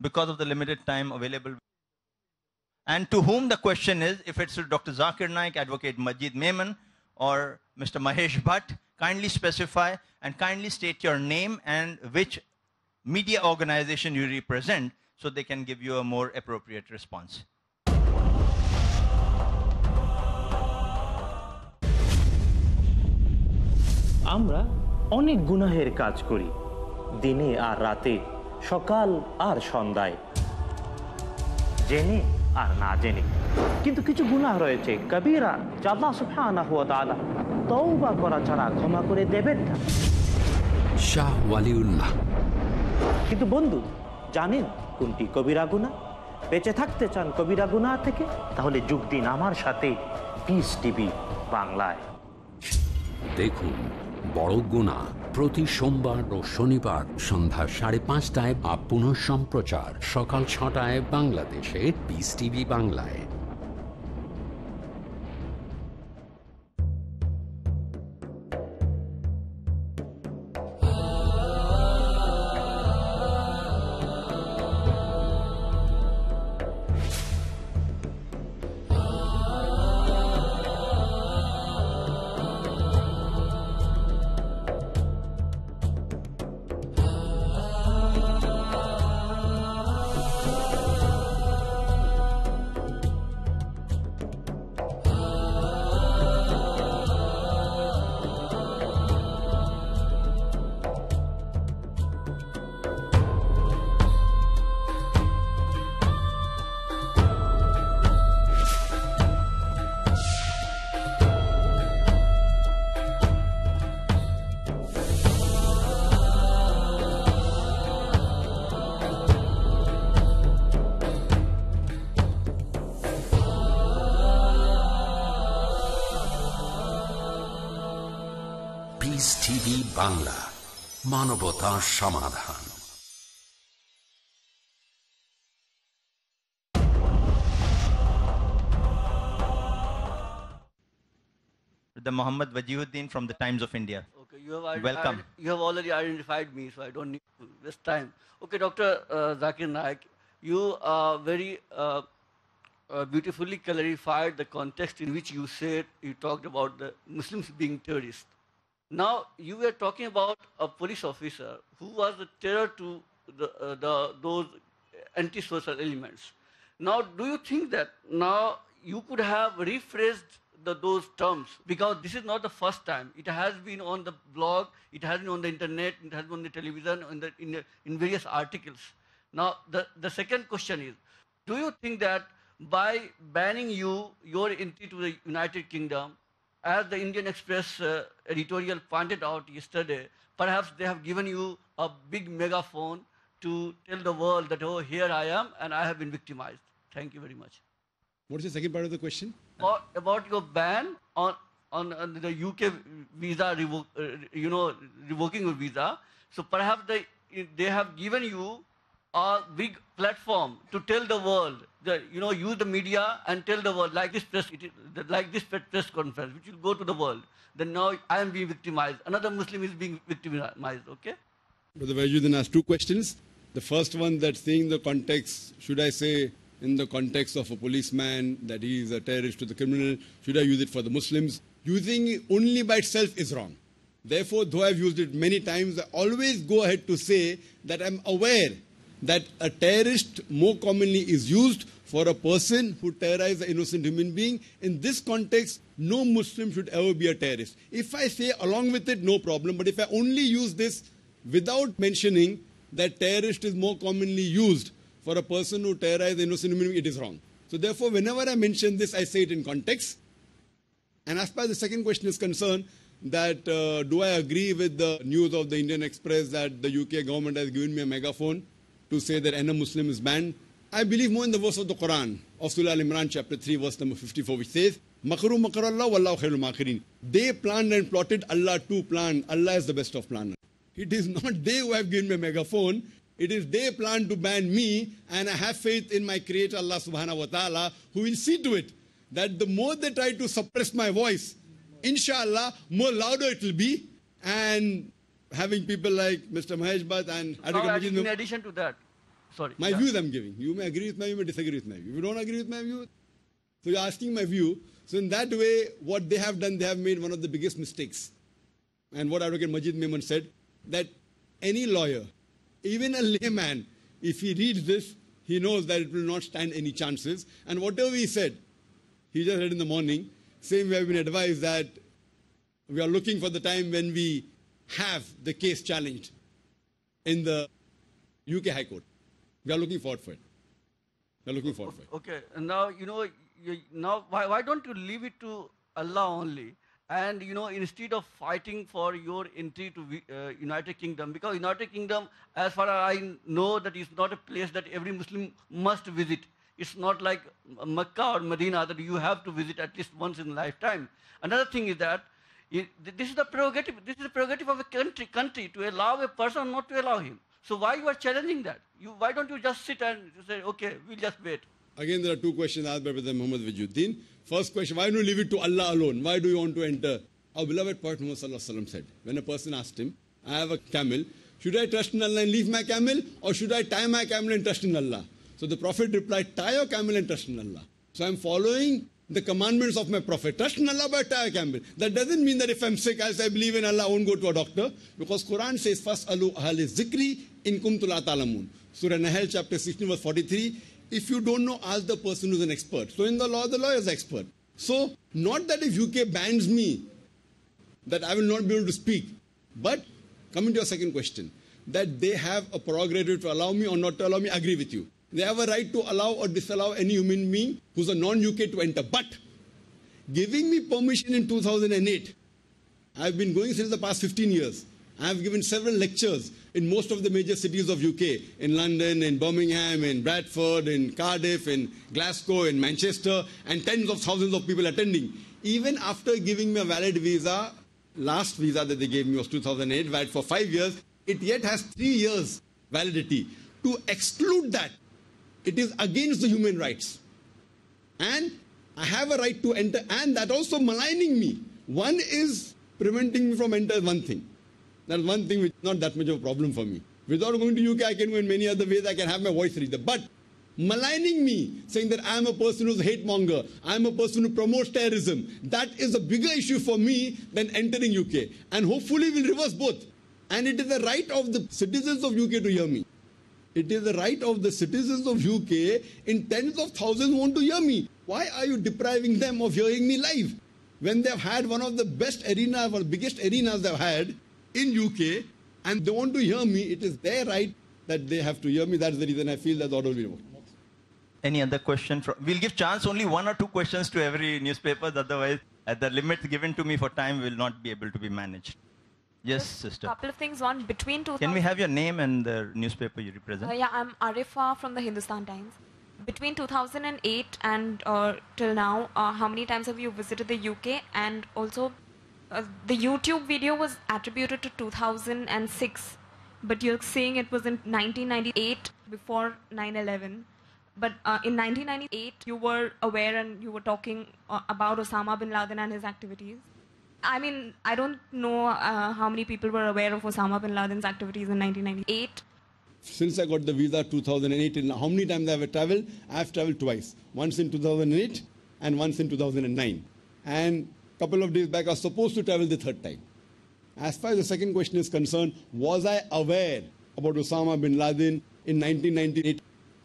because of the limited time available. And to whom the question is, if it's to Dr. Zakir Naik, Advocate Majid Maiman, or Mr. Mahesh Bhatt, kindly specify and kindly state your name and which media organization you represent so they can give you a more appropriate response. আমরা অনেক গুনাহের কাজ করি দিনে আর রাতে সকাল আর সন্ধ্যায় জেনে আর না জেনে কিন্তু কিছু গুনাহ রয়েছে কবিরা জাদা আনা হুয়া তও বা করা ছাড়া ক্ষমা করে দেবেন না শাহ ওয়ালিউল্লাহ কিন্তু বন্ধু জানেন কোনটি কবিরা গুণা বেঁচে থাকতে চান কবিরা গুণা থেকে তাহলে যোগ দিন আমার সাথে পিস টিভি বাংলায় দেখুন বড় গুণা প্রতি সোমবার ও শনিবার সন্ধ্যা সাড়ে পাঁচটায় বা পুনঃ সম্প্রচার সকাল ছটায় বাংলাদেশে বিস টিভি বাংলায় সমাধান The Muhammad Wajihuddin from the Times of India. Okay, you have Welcome. you have already identified me, so I don't need to time. Okay, Dr. Uh, Zakir Naik, you are uh, very uh, uh, beautifully clarified the context in which you said you talked about the Muslims being terrorists. Now, you were talking about a police officer who was a terror to the, uh, the, those antisocial elements. Now, do you think that now you could have rephrased the, those terms? Because this is not the first time. It has been on the blog, it has been on the internet, it has been on the television, in the, in, the, in various articles. Now, the, the second question is, do you think that by banning you, your entry to the United Kingdom, as the Indian Express uh, editorial pointed out yesterday, perhaps they have given you a big megaphone to tell the world that, oh, here I am and I have been victimized. Thank you very much. What is the second part of the question? about your ban on, on, on the UK visa, revo- uh, you know, revoking your visa. So perhaps they, they have given you a big platform to tell the world, that, you know, use the media and tell the world, like this press, like this press conference, which will go to the world. Then now I am being victimized. Another Muslim is being victimized, okay? Brother Vajuddin asked two questions. The first one that seeing the context, should I say in the context of a policeman that he is a terrorist to the criminal, should I use it for the Muslims? Using it only by itself is wrong. Therefore, though I've used it many times, I always go ahead to say that I'm aware that a terrorist more commonly is used for a person who terrorizes an innocent human being. In this context, no Muslim should ever be a terrorist. If I say along with it, no problem. But if I only use this without mentioning that terrorist is more commonly used for a person who terrorizes an innocent human being, it is wrong. So therefore, whenever I mention this, I say it in context. And as far as the second question is concerned, that uh, do I agree with the news of the Indian Express that the UK government has given me a megaphone? to say that any Muslim is banned. I believe more in the verse of the Quran of Surah Al Imran, chapter 3, verse number 54, which says, Makaru makarallah wallahu khairul makirin. They planned and plotted, Allah too planned. Allah is the best of planners. It is not they who have given me a megaphone. It is they plan to ban me, and I have faith in my Creator Allah subhanahu wa ta'ala, who will see to it that the more they try to suppress my voice, inshallah, more louder it will be. And having people like Mr. Mahesh Bhatt and Advocate In addition to that, Sorry. My yeah. views I'm giving. You may agree with my view, you may disagree with my view. If you don't agree with my view, so you're asking my view. So in that way, what they have done, they have made one of the biggest mistakes. And what Advocate Majid Memon said, that any lawyer, even a layman, if he reads this, he knows that it will not stand any chances. And whatever he said, he just read in the morning, same we have been advised that we are looking for the time when we have the case challenged in the UK High Court. We are looking forward for it. We are looking forward for it. Okay. and Now, you know, you, now why, why don't you leave it to Allah only? And, you know, instead of fighting for your entry to uh, United Kingdom, because United Kingdom, as far as I know, that is not a place that every Muslim must visit. It's not like Mecca or Medina that you have to visit at least once in a lifetime. Another thing is that it, this is the prerogative. This is the prerogative of a country, country to allow a person, not to allow him. So why you are challenging that? You, why don't you just sit and say, okay, we'll just wait? Again, there are two questions asked by Brother Muhammad Vijuddin. First question, why don't you leave it to Allah alone? Why do you want to enter? Our beloved Prophet Muhammad said, when a person asked him, I have a camel, should I trust in Allah and leave my camel? Or should I tie my camel and trust in Allah? So the Prophet replied, tie your camel and trust in Allah. So I'm following the commandments of my Prophet. Trust in Allah by tie a camel. That doesn't mean that if I'm sick, as I believe in Allah, I won't go to a doctor. Because Quran says, first alu is zikri in Kumtula Talamun. Surah Nahal, chapter 16, verse 43. If you don't know, ask the person who's an expert. So in the law, the lawyer is expert. So not that if UK bans me, that I will not be able to speak. But coming to your second question, that they have a prerogative to allow me or not to allow me, I agree with you. They have a right to allow or disallow any human being who's a non-UK to enter. But giving me permission in 2008, I've been going since the past 15 years. I've given several lectures in most of the major cities of UK, in London, in Birmingham, in Bradford, in Cardiff, in Glasgow, in Manchester, and tens of thousands of people attending. Even after giving me a valid visa, last visa that they gave me was 2008, valid for five years, it yet has three years validity. To exclude that, it is against the human rights. And I have a right to enter, and that also maligning me. One is preventing me from entering one thing. That's one thing which is not that much of a problem for me. Without going to UK, I can go in many other ways. I can have my voice read. But maligning me, saying that I'm a person who's a hate monger, I'm a person who promotes terrorism, that is a bigger issue for me than entering UK. And hopefully we'll reverse both. And it is the right of the citizens of UK to hear me. It is the right of the citizens of UK in tens of thousands want to hear me. Why are you depriving them of hearing me live? When they've had one of the best arenas or biggest arenas they've had in UK and they want to hear me, it is their right that they have to hear me. That's the reason I feel that the order will be removed. Any other question? From, we'll give chance only one or two questions to every newspaper. Otherwise, at the limit given to me for time, will not be able to be managed. Yes, Just sister. A couple of things. One, between two. Can we have your name and the newspaper you represent? Uh, yeah, I'm Arifa from the Hindustan Times. Between 2008 and uh, till now, uh, how many times have you visited the UK? And also, uh, the YouTube video was attributed to 2006, but you're saying it was in 1998 before 9/11. But uh, in 1998, you were aware and you were talking uh, about Osama bin Laden and his activities. I mean, I don't know uh, how many people were aware of Osama bin Laden's activities in 1998 since I got the visa 2008 how many times have I traveled? I have traveled twice, once in 2008 and once in 2009. And couple of days back, I was supposed to travel the third time. As far as the second question is concerned, was I aware about Osama bin Laden in 1998?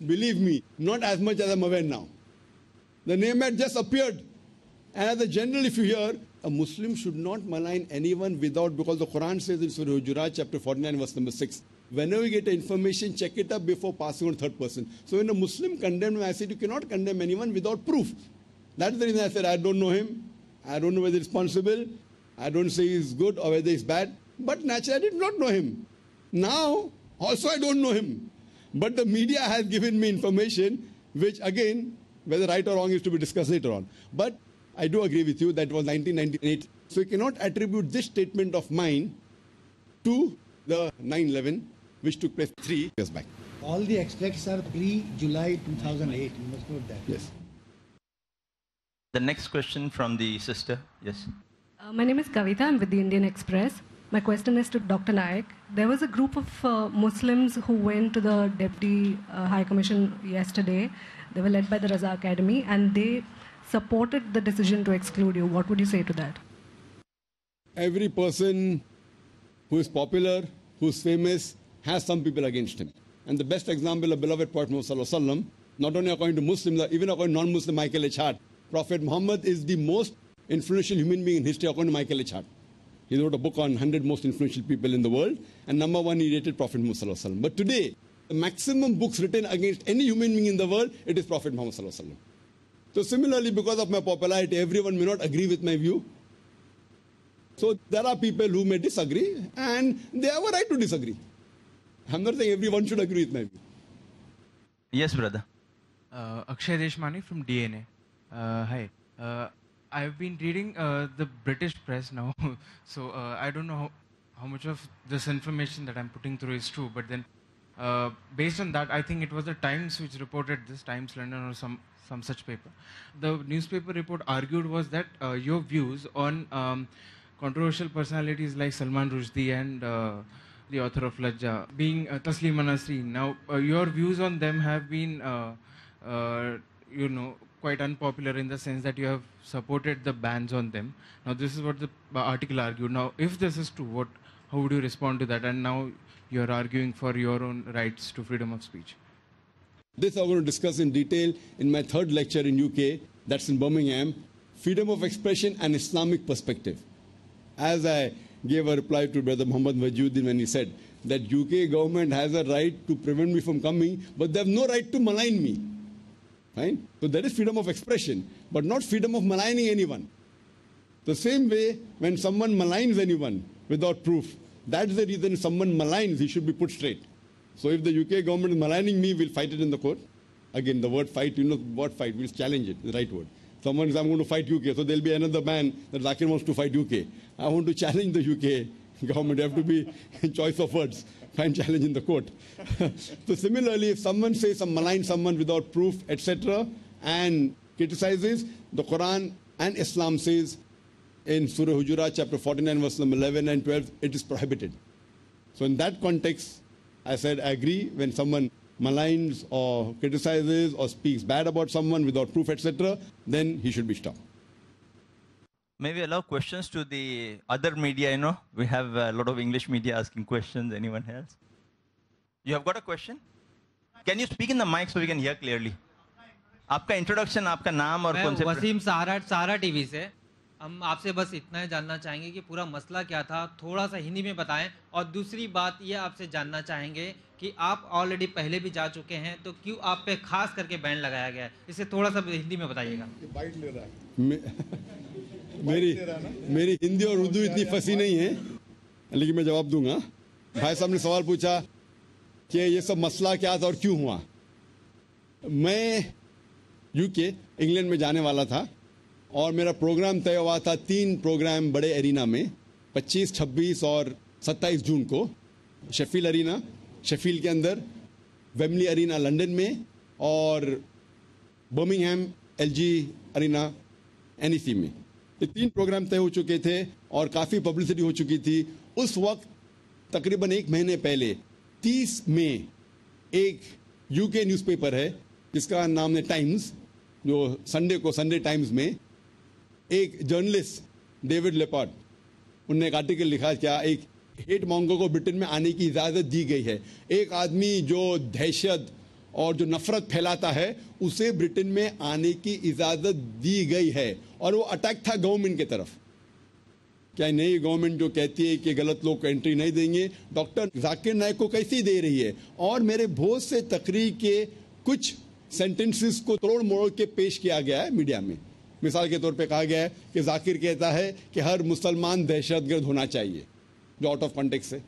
Believe me, not as much as I'm aware now. The name had just appeared. And as a general, if you hear, a Muslim should not malign anyone without, because the Quran says in Surah Hujurat, chapter 49, verse number 6, whenever you get information, check it up before passing on third person. So when a Muslim condemned I said, you cannot condemn anyone without proof. That's the reason I said, I don't know him, I don't know whether it's responsible. I don't say he's good or whether he's bad. But naturally, I did not know him. Now, also, I don't know him. But the media has given me information, which again, whether right or wrong, is to be discussed later on. But I do agree with you that was 1998. So you cannot attribute this statement of mine to the 9 11, which took place three years back. All the extracts are pre July 2008. You must note that. Yes. The next question from the sister. Yes. Uh, my name is Kavita. I'm with the Indian Express. My question is to Dr. Naik. There was a group of uh, Muslims who went to the Deputy uh, High Commission yesterday. They were led by the Raza Academy and they supported the decision to exclude you. What would you say to that? Every person who is popular, who's famous, has some people against him. And the best example of beloved Prophet Muhammad, not only according to Muslims, even according to non Muslim Michael H. Hart, Prophet Muhammad is the most influential human being in history according to Michael H. Hart. He wrote a book on 100 most influential people in the world, and number one, he rated Prophet Muhammad. But today, the maximum books written against any human being in the world, it is Prophet Muhammad. So, similarly, because of my popularity, everyone may not agree with my view. So, there are people who may disagree, and they have a right to disagree. I'm not saying everyone should agree with my view. Yes, brother. Uh, Akshay Deshmani from DNA. Uh, hi. Uh, I've been reading uh, the British press now, so uh, I don't know how, how, much of this information that I'm putting through is true, but then uh, based on that, I think it was the Times which reported this, Times London or some, some such paper. The newspaper report argued was that uh, your views on um, controversial personalities like Salman Rushdie and the author of Lajja, being uh, Tasleema Manasri, Now, your views on them have been, you know, quite unpopular in the sense that you have supported the bans on them. Now, this is what the article argued. Now, if this is true, what, how would you respond to that? And now you're arguing for your own rights to freedom of speech. This I want to discuss in detail in my third lecture in UK, that's in Birmingham, Freedom of Expression and Islamic Perspective. As I gave a reply to Brother Muhammad Wajuddin when he said that UK government has a right to prevent me from coming, but they have no right to malign me. Right? So that is freedom of expression, but not freedom of maligning anyone. The same way when someone maligns anyone without proof, that's the reason someone maligns, he should be put straight. So if the UK government is maligning me, we'll fight it in the court. Again, the word fight, you know what fight, we'll challenge it, the right word. Someone says, I'm going to fight UK, so there'll be another man that Zakir wants to fight UK. I want to challenge the UK government, I have to be in choice of words. I'm challenging the court. so similarly, if someone says some malign someone without proof, etc., and criticizes, the Quran and Islam says in Surah Hujurat chapter 49 verse 11 and 12, it is prohibited. So in that context, I said I agree when someone maligns or criticizes or speaks bad about someone without proof, etc., then he should be stopped. maybe allow questions to the other media, you know. We have a lot of English media asking questions. Anyone else? You have got a question? Can you speak in the mic so we can hear clearly? आपका introduction आपका नाम और कौन से वसीम सहारा सहारा TV से हम आपसे बस इतना जानना चाहेंगे कि पूरा मसला क्या था थोड़ा सा हिंदी में बताएं और दूसरी बात ये आपसे जानना चाहेंगे कि आप ऑलरेडी पहले भी जा चुके हैं तो क्यों आप पे खास करके बैन लगाया गया है इसे थोड़ा सा हिंदी में बताइएगा बाइट ले रहा है मेरी मेरी हिंदी और उर्दू इतनी फंसी नहीं है लेकिन मैं जवाब दूंगा भाई साहब ने सवाल पूछा कि ये सब मसला क्या था और क्यों हुआ मैं यूके इंग्लैंड में जाने वाला था और मेरा प्रोग्राम तय हुआ था तीन प्रोग्राम बड़े एरिना में 25, 26 और 27 जून को शफील अरीना शफील के अंदर वेमली अरीना लंदन में और बर्मिंगहम एलजी अरीना एनीसी में ये तीन प्रोग्राम तय हो चुके थे और काफ़ी पब्लिसिटी हो चुकी थी उस वक्त तकरीबन एक महीने पहले 30 मई एक यूके न्यूज़पेपर है जिसका नाम है टाइम्स जो संडे को संडे टाइम्स में एक जर्नलिस्ट डेविड लेपॉट उनने एक आर्टिकल लिखा क्या एक हेट मॉन्गो को ब्रिटेन में आने की इजाज़त दी गई है एक आदमी जो दहशत और जो नफरत फैलाता है उसे ब्रिटेन में आने की इजाज़त दी गई है और वो अटैक था गवर्नमेंट की तरफ क्या नई गवर्नमेंट जो कहती है कि गलत लोग एंट्री नहीं देंगे डॉक्टर जाकिर नायक को कैसी दे रही है और मेरे बहुत से तकरीर के कुछ सेंटेंसेस को तोड़ मोड़ के पेश किया गया है मीडिया में मिसाल के तौर पे कहा गया है कि जाकिर कहता है कि हर मुसलमान दहशतगर्द होना चाहिए जो आउट ऑफ कॉन्टेक्स है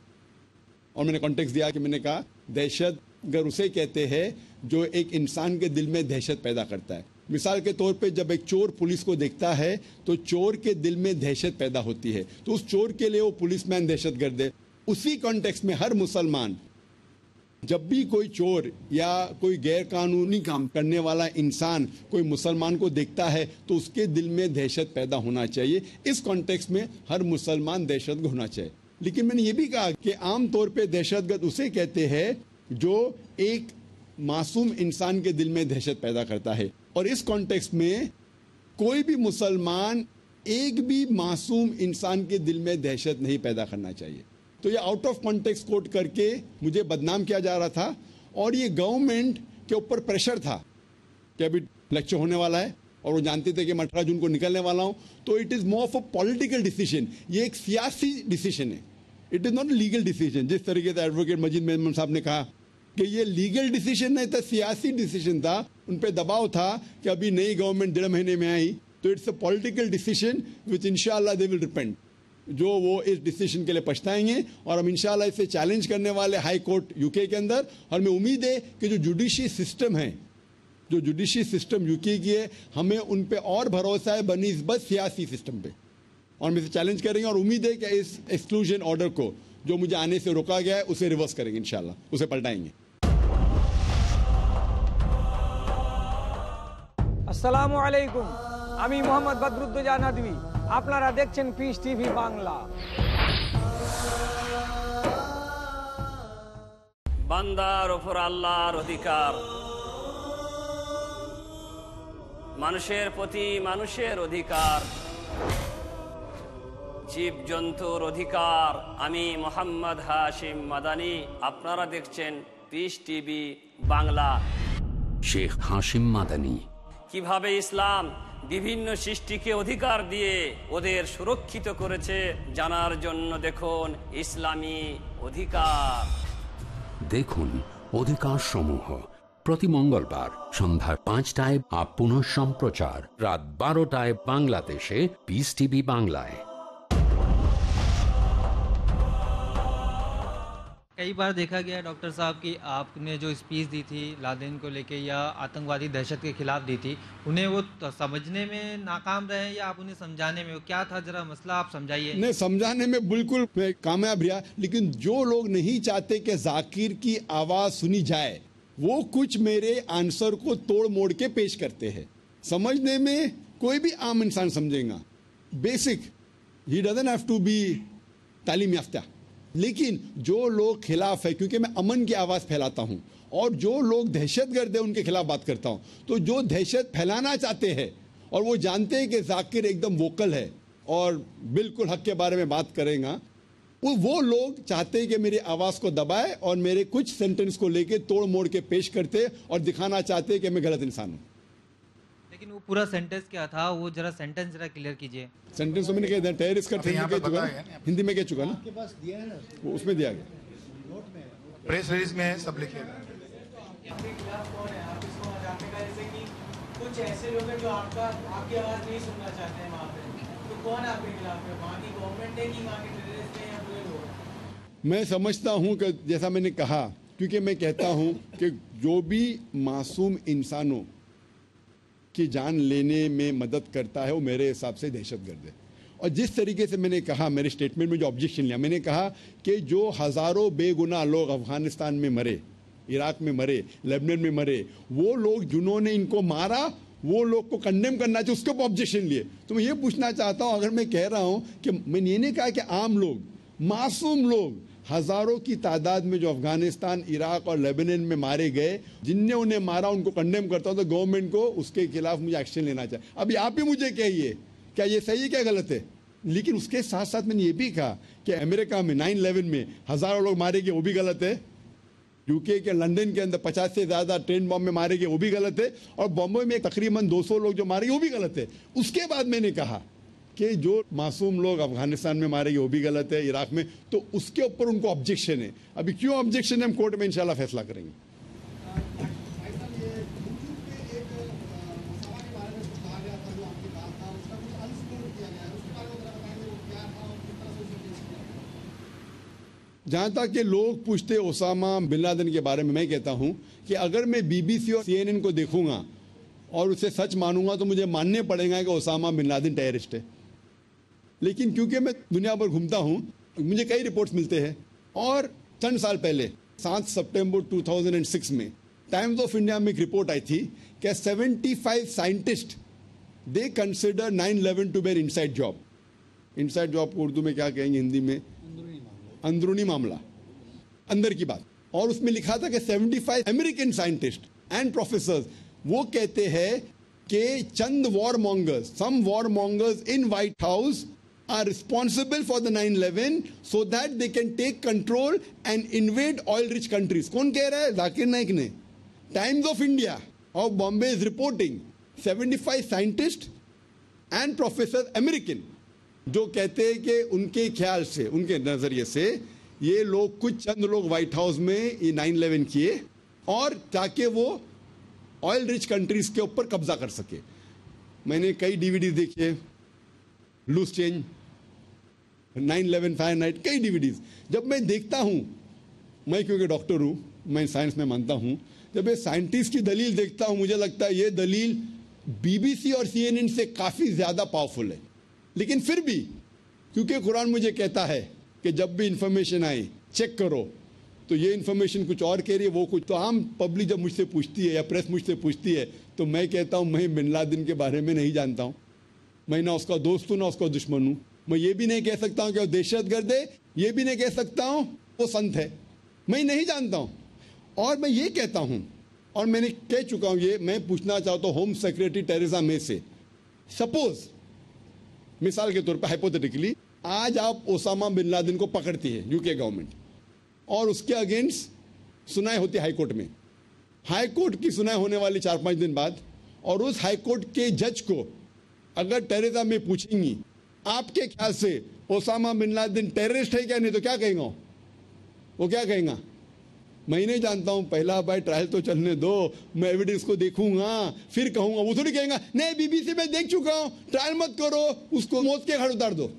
और मैंने कॉन्टेक्स दिया कि मैंने कहा दहशत गर उसे कहते हैं जो एक इंसान के दिल में दहशत पैदा करता है मिसाल के तौर पे जब एक चोर पुलिस को देखता है तो चोर के दिल में दहशत पैदा होती है तो उस चोर के लिए वो पुलिस मैन दहशत गर्द है उसी कॉन्टेक्स्ट में हर मुसलमान जब भी कोई चोर या कोई गैर कानूनी काम करने वाला इंसान कोई मुसलमान को देखता है तो उसके दिल में दहशत पैदा होना चाहिए इस कॉन्टेक्स्ट में हर मुसलमान दहशत होना चाहिए लेकिन मैंने ये भी कहा कि आमतौर पर दहशतगर्द उसे कहते हैं जो एक मासूम इंसान के दिल में दहशत पैदा करता है और इस कॉन्टेक्स्ट में कोई भी मुसलमान एक भी मासूम इंसान के दिल में दहशत नहीं पैदा करना चाहिए तो ये आउट ऑफ कॉन्टेक्स्ट कोट करके मुझे बदनाम किया जा रहा था और ये गवर्नमेंट के ऊपर प्रेशर था कि अभी लेक्चर होने वाला है और वो जानते थे कि मैं अठारह जून को निकलने वाला हूँ तो it is more of a political decision ये एक सियासी डिसीजन है it is not legal decision जिस तरीके से एडवोकेट मजीद मेहमान साहब ने कहा कि ये लीगल डिसीजन नहीं था सियासी डिसीजन था उन पर दबाव था कि अभी नई गवर्नमेंट डेढ़ महीने में आई तो it's a political decision which इनशाला दे विल रिपेंड जो वो इस डिसीजन के लिए पछताएंगे और हम इनशाला इसे चैलेंज करने वाले हाई कोर्ट यूके के अंदर और हमें उम्मीद है कि जो जुडिशी सिस्टम है जो जुडिशी सिस्टम यूके की है हमें उन पर और भरोसा है बनी बस सियासी सिस्टम पे और हम इसे चैलेंज करेंगे और उम्मीद है कि इस एक्सक्लूजन ऑर्डर को जो मुझे आने से रोका गया है उसे रिवर्स करेंगे इनशाला उसे पलटाएंगे আসসালামু আলাইকুম আমি মোহাম্মদ বদরুদ্দোজা নদী আপনারা দেখছেন পিস টিভি বাংলা বান্দার ওপর আল্লাহর অধিকার মানুষের প্রতি মানুষের অধিকার জীব জন্তুর অধিকার আমি মোহাম্মদ হাশিম মাদানি আপনারা দেখছেন পিস টিভি বাংলা শেখ হাশিম মাদানী কিভাবে ইসলাম বিভিন্ন সৃষ্টিকে অধিকার দিয়ে ওদের সুরক্ষিত করেছে জানার জন্য দেখুন ইসলামী অধিকার দেখুন অধিকার সমূহ প্রতি মঙ্গলবার সন্ধ্যা পাঁচটায় আপ সম্প্রচার রাত বারোটায় বাংলাদেশে পিস টিভি বাংলায় कई बार देखा गया डॉक्टर साहब कि आपने जो स्पीच दी थी लादेन को लेके या आतंकवादी दहशत के खिलाफ दी थी उन्हें वो समझने में नाकाम रहे या आप उन्हें समझाने में क्या था जरा मसला आप समझाइए नहीं समझाने में बिल्कुल कामयाब रहा लेकिन जो लोग नहीं चाहते कि जाकिर की आवाज सुनी जाए वो कुछ मेरे आंसर को तोड़ मोड़ के पेश करते हैं समझने में कोई भी आम इंसान समझेगा बेसिक ही डजन हैव टू बी तालीम याफ्ता लेकिन जो लोग खिलाफ है क्योंकि मैं अमन की आवाज़ फैलाता हूँ और जो लोग दहशत गर्द है उनके खिलाफ बात करता हूँ तो जो दहशत फैलाना चाहते हैं और वो जानते हैं कि जाकिर एकदम वोकल है और बिल्कुल हक के बारे में बात करेगा वो वो लोग चाहते हैं कि मेरी आवाज़ को दबाए और मेरे कुछ सेंटेंस को लेके तोड़ मोड़ के पेश करते और दिखाना चाहते हैं कि मैं गलत इंसान हूँ लेकिन वो पूरा सेंटेंस क्या था वो जरा सेंटेंस जरा क्लियर कीजिए सेंटेंस तो मैंने कह दिया टेररिस्ट का हिंदी में चुका हिंदी में कह चुका ना आपके पास दिया है ना वो उसमें दिया गया नोट में प्रेस रिलीज में है सब लिखे कुछ ऐसे लोग हैं जो आपका आपकी आवाज़ नहीं सुनना चाहते हैं वहाँ पे तो कौन आपके खिलाफ है वहाँ की गवर्नमेंट है कि वहाँ के टेररिस्ट हैं या पूरे लोग मैं समझता हूँ कि जैसा मैंने कहा क्योंकि मैं कहता हूँ कि जो भी मासूम इंसानों की जान लेने में मदद करता है वो मेरे हिसाब से दहशतगर्द है और जिस तरीके से मैंने कहा मेरे स्टेटमेंट में जो ऑब्जेक्शन लिया मैंने कहा कि जो हज़ारों बेगुनाह लोग अफगानिस्तान में मरे इराक में मरे लेबनान में मरे वो लोग जिन्होंने इनको मारा वो लोग को कंडेम करना चाहिए उसके ऊपर ऑब्जेक्शन लिए तो मैं ये पूछना चाहता हूँ अगर मैं कह रहा हूँ कि मैंने ये नहीं कहा कि आम लोग मासूम लोग हजारों की तादाद में जो अफगानिस्तान इराक और लेबनान में मारे गए जिनने उन्हें मारा उनको कंडेम करता हूँ तो गवर्नमेंट को उसके खिलाफ मुझे एक्शन लेना चाहिए अभी आप ही मुझे कहिए क्या ये सही है क्या गलत है लेकिन उसके साथ साथ मैंने ये भी कहा कि अमेरिका में नाइन इलेवन में हजारों लोग मारे गए वो भी गलत है यूके के लंदन के अंदर पचास से ज़्यादा ट्रेन बॉम्ब में मारे गए वो भी गलत है और बॉम्बे में तकरीबन दो लोग जो मारे वो भी गलत है उसके बाद मैंने कहा कि जो मासूम लोग अफगानिस्तान में मारे गए वो भी गलत है इराक में तो उसके ऊपर उनको ऑब्जेक्शन है अभी क्यों ऑब्जेक्शन है हम कोर्ट में इंशाल्लाह फैसला करेंगे जहाँ तक कि लोग पूछते ओसामा बिन के बारे में मैं कहता हूँ कि अगर मैं बीबीसी और सीएनएन को देखूंगा और उसे सच मानूंगा तो मुझे मानने पड़ेगा कि ओसामा बिन लादेन टेररिस्ट है लेकिन क्योंकि मैं दुनिया भर घूमता हूँ मुझे कई रिपोर्ट्स मिलते हैं और चंद साल पहले सात सितंबर 2006 में टाइम्स ऑफ इंडिया में एक रिपोर्ट आई थी कि 75 scientist they consider 9 to be inside job inside job को उर्दू में क्या कहेंगे हिंदी में अंदरूनी मामला अंदर की बात और उसमें लिखा था कि 75 अमेरिकन साइंटिस्ट एंड प्रोफेसर वो कहते हैं कि चंद warmongers some warmongers in White House are responsible for the 9/11 so that they can take control and invade oil rich countries कौन कह रहा है जाकिर नाइक ने टाइम्स ऑफ इंडिया और Bombay is reporting 75 scientist and professor American जो कहते हैं कि उनके ख्याल से उनके नजरिए से ये लोग कुछ चंद लोग व्हाइट हाउस में ये 9/11 किए और ताकि वो ऑयल रिच कंट्रीज के ऊपर कब्जा कर सके मैंने कई डीवीडी देखे loose change nine eleven five night कई डीवीडीज जब मैं देखता हूँ मैं क्योंकि डॉक्टर हूँ मैं साइंस में मानता हूँ जब मैं साइंटिस्ट की दलील देखता हूँ मुझे लगता है ये दलील बीबीसी और सीएनएन से काफ़ी ज़्यादा पावरफुल है लेकिन फिर भी क्योंकि कुरान मुझे कहता है कि जब भी इंफॉर्मेशन आए चेक करो तो ये इन्फॉर्मेशन कुछ और कह रही है वो कुछ तो आम पब्लिक जब मुझसे पूछती है या प्रेस मुझसे पूछती है तो मैं कहता हूँ मैं बिन लादिन के बारे में नहीं जानता हूँ मैं ना उसका दोस्त हूँ ना उसका दुश्मन हूँ मैं ये भी नहीं कह सकता हूँ कि वो दहशत गर्द है ये भी नहीं कह सकता हूँ वो संत है मैं नहीं जानता हूँ और मैं ये कहता हूँ और मैंने कह चुका हूँ ये मैं पूछना चाहता हूँ होम सेक्रेटरी टेरेसा मे से सपोज मिसाल के तौर पर हाइपोथेटिकली आज आप ओसामा बिन लादिन को पकड़ती है यूके गवर्नमेंट और उसके अगेंस्ट सुनाई होती है हाईकोर्ट में हाईकोर्ट की सुनाई होने वाली चार पांच दिन बाद और उस हाईकोर्ट के जज को अगर टेरिजा में पूछेंगी आपके ख्याल से ओसामा बिन लादिन टेररिस्ट है क्या नहीं तो क्या कहेंगे वो क्या कहेंगे मैं नहीं जानता हूं पहला भाई ट्रायल तो चलने दो मैं एविडेंस को देखूंगा फिर कहूंगा वो थोड़ी कहेंगे नहीं बीबीसी में देख चुका हूँ ट्रायल मत करो उसको मौत के घर उतार दो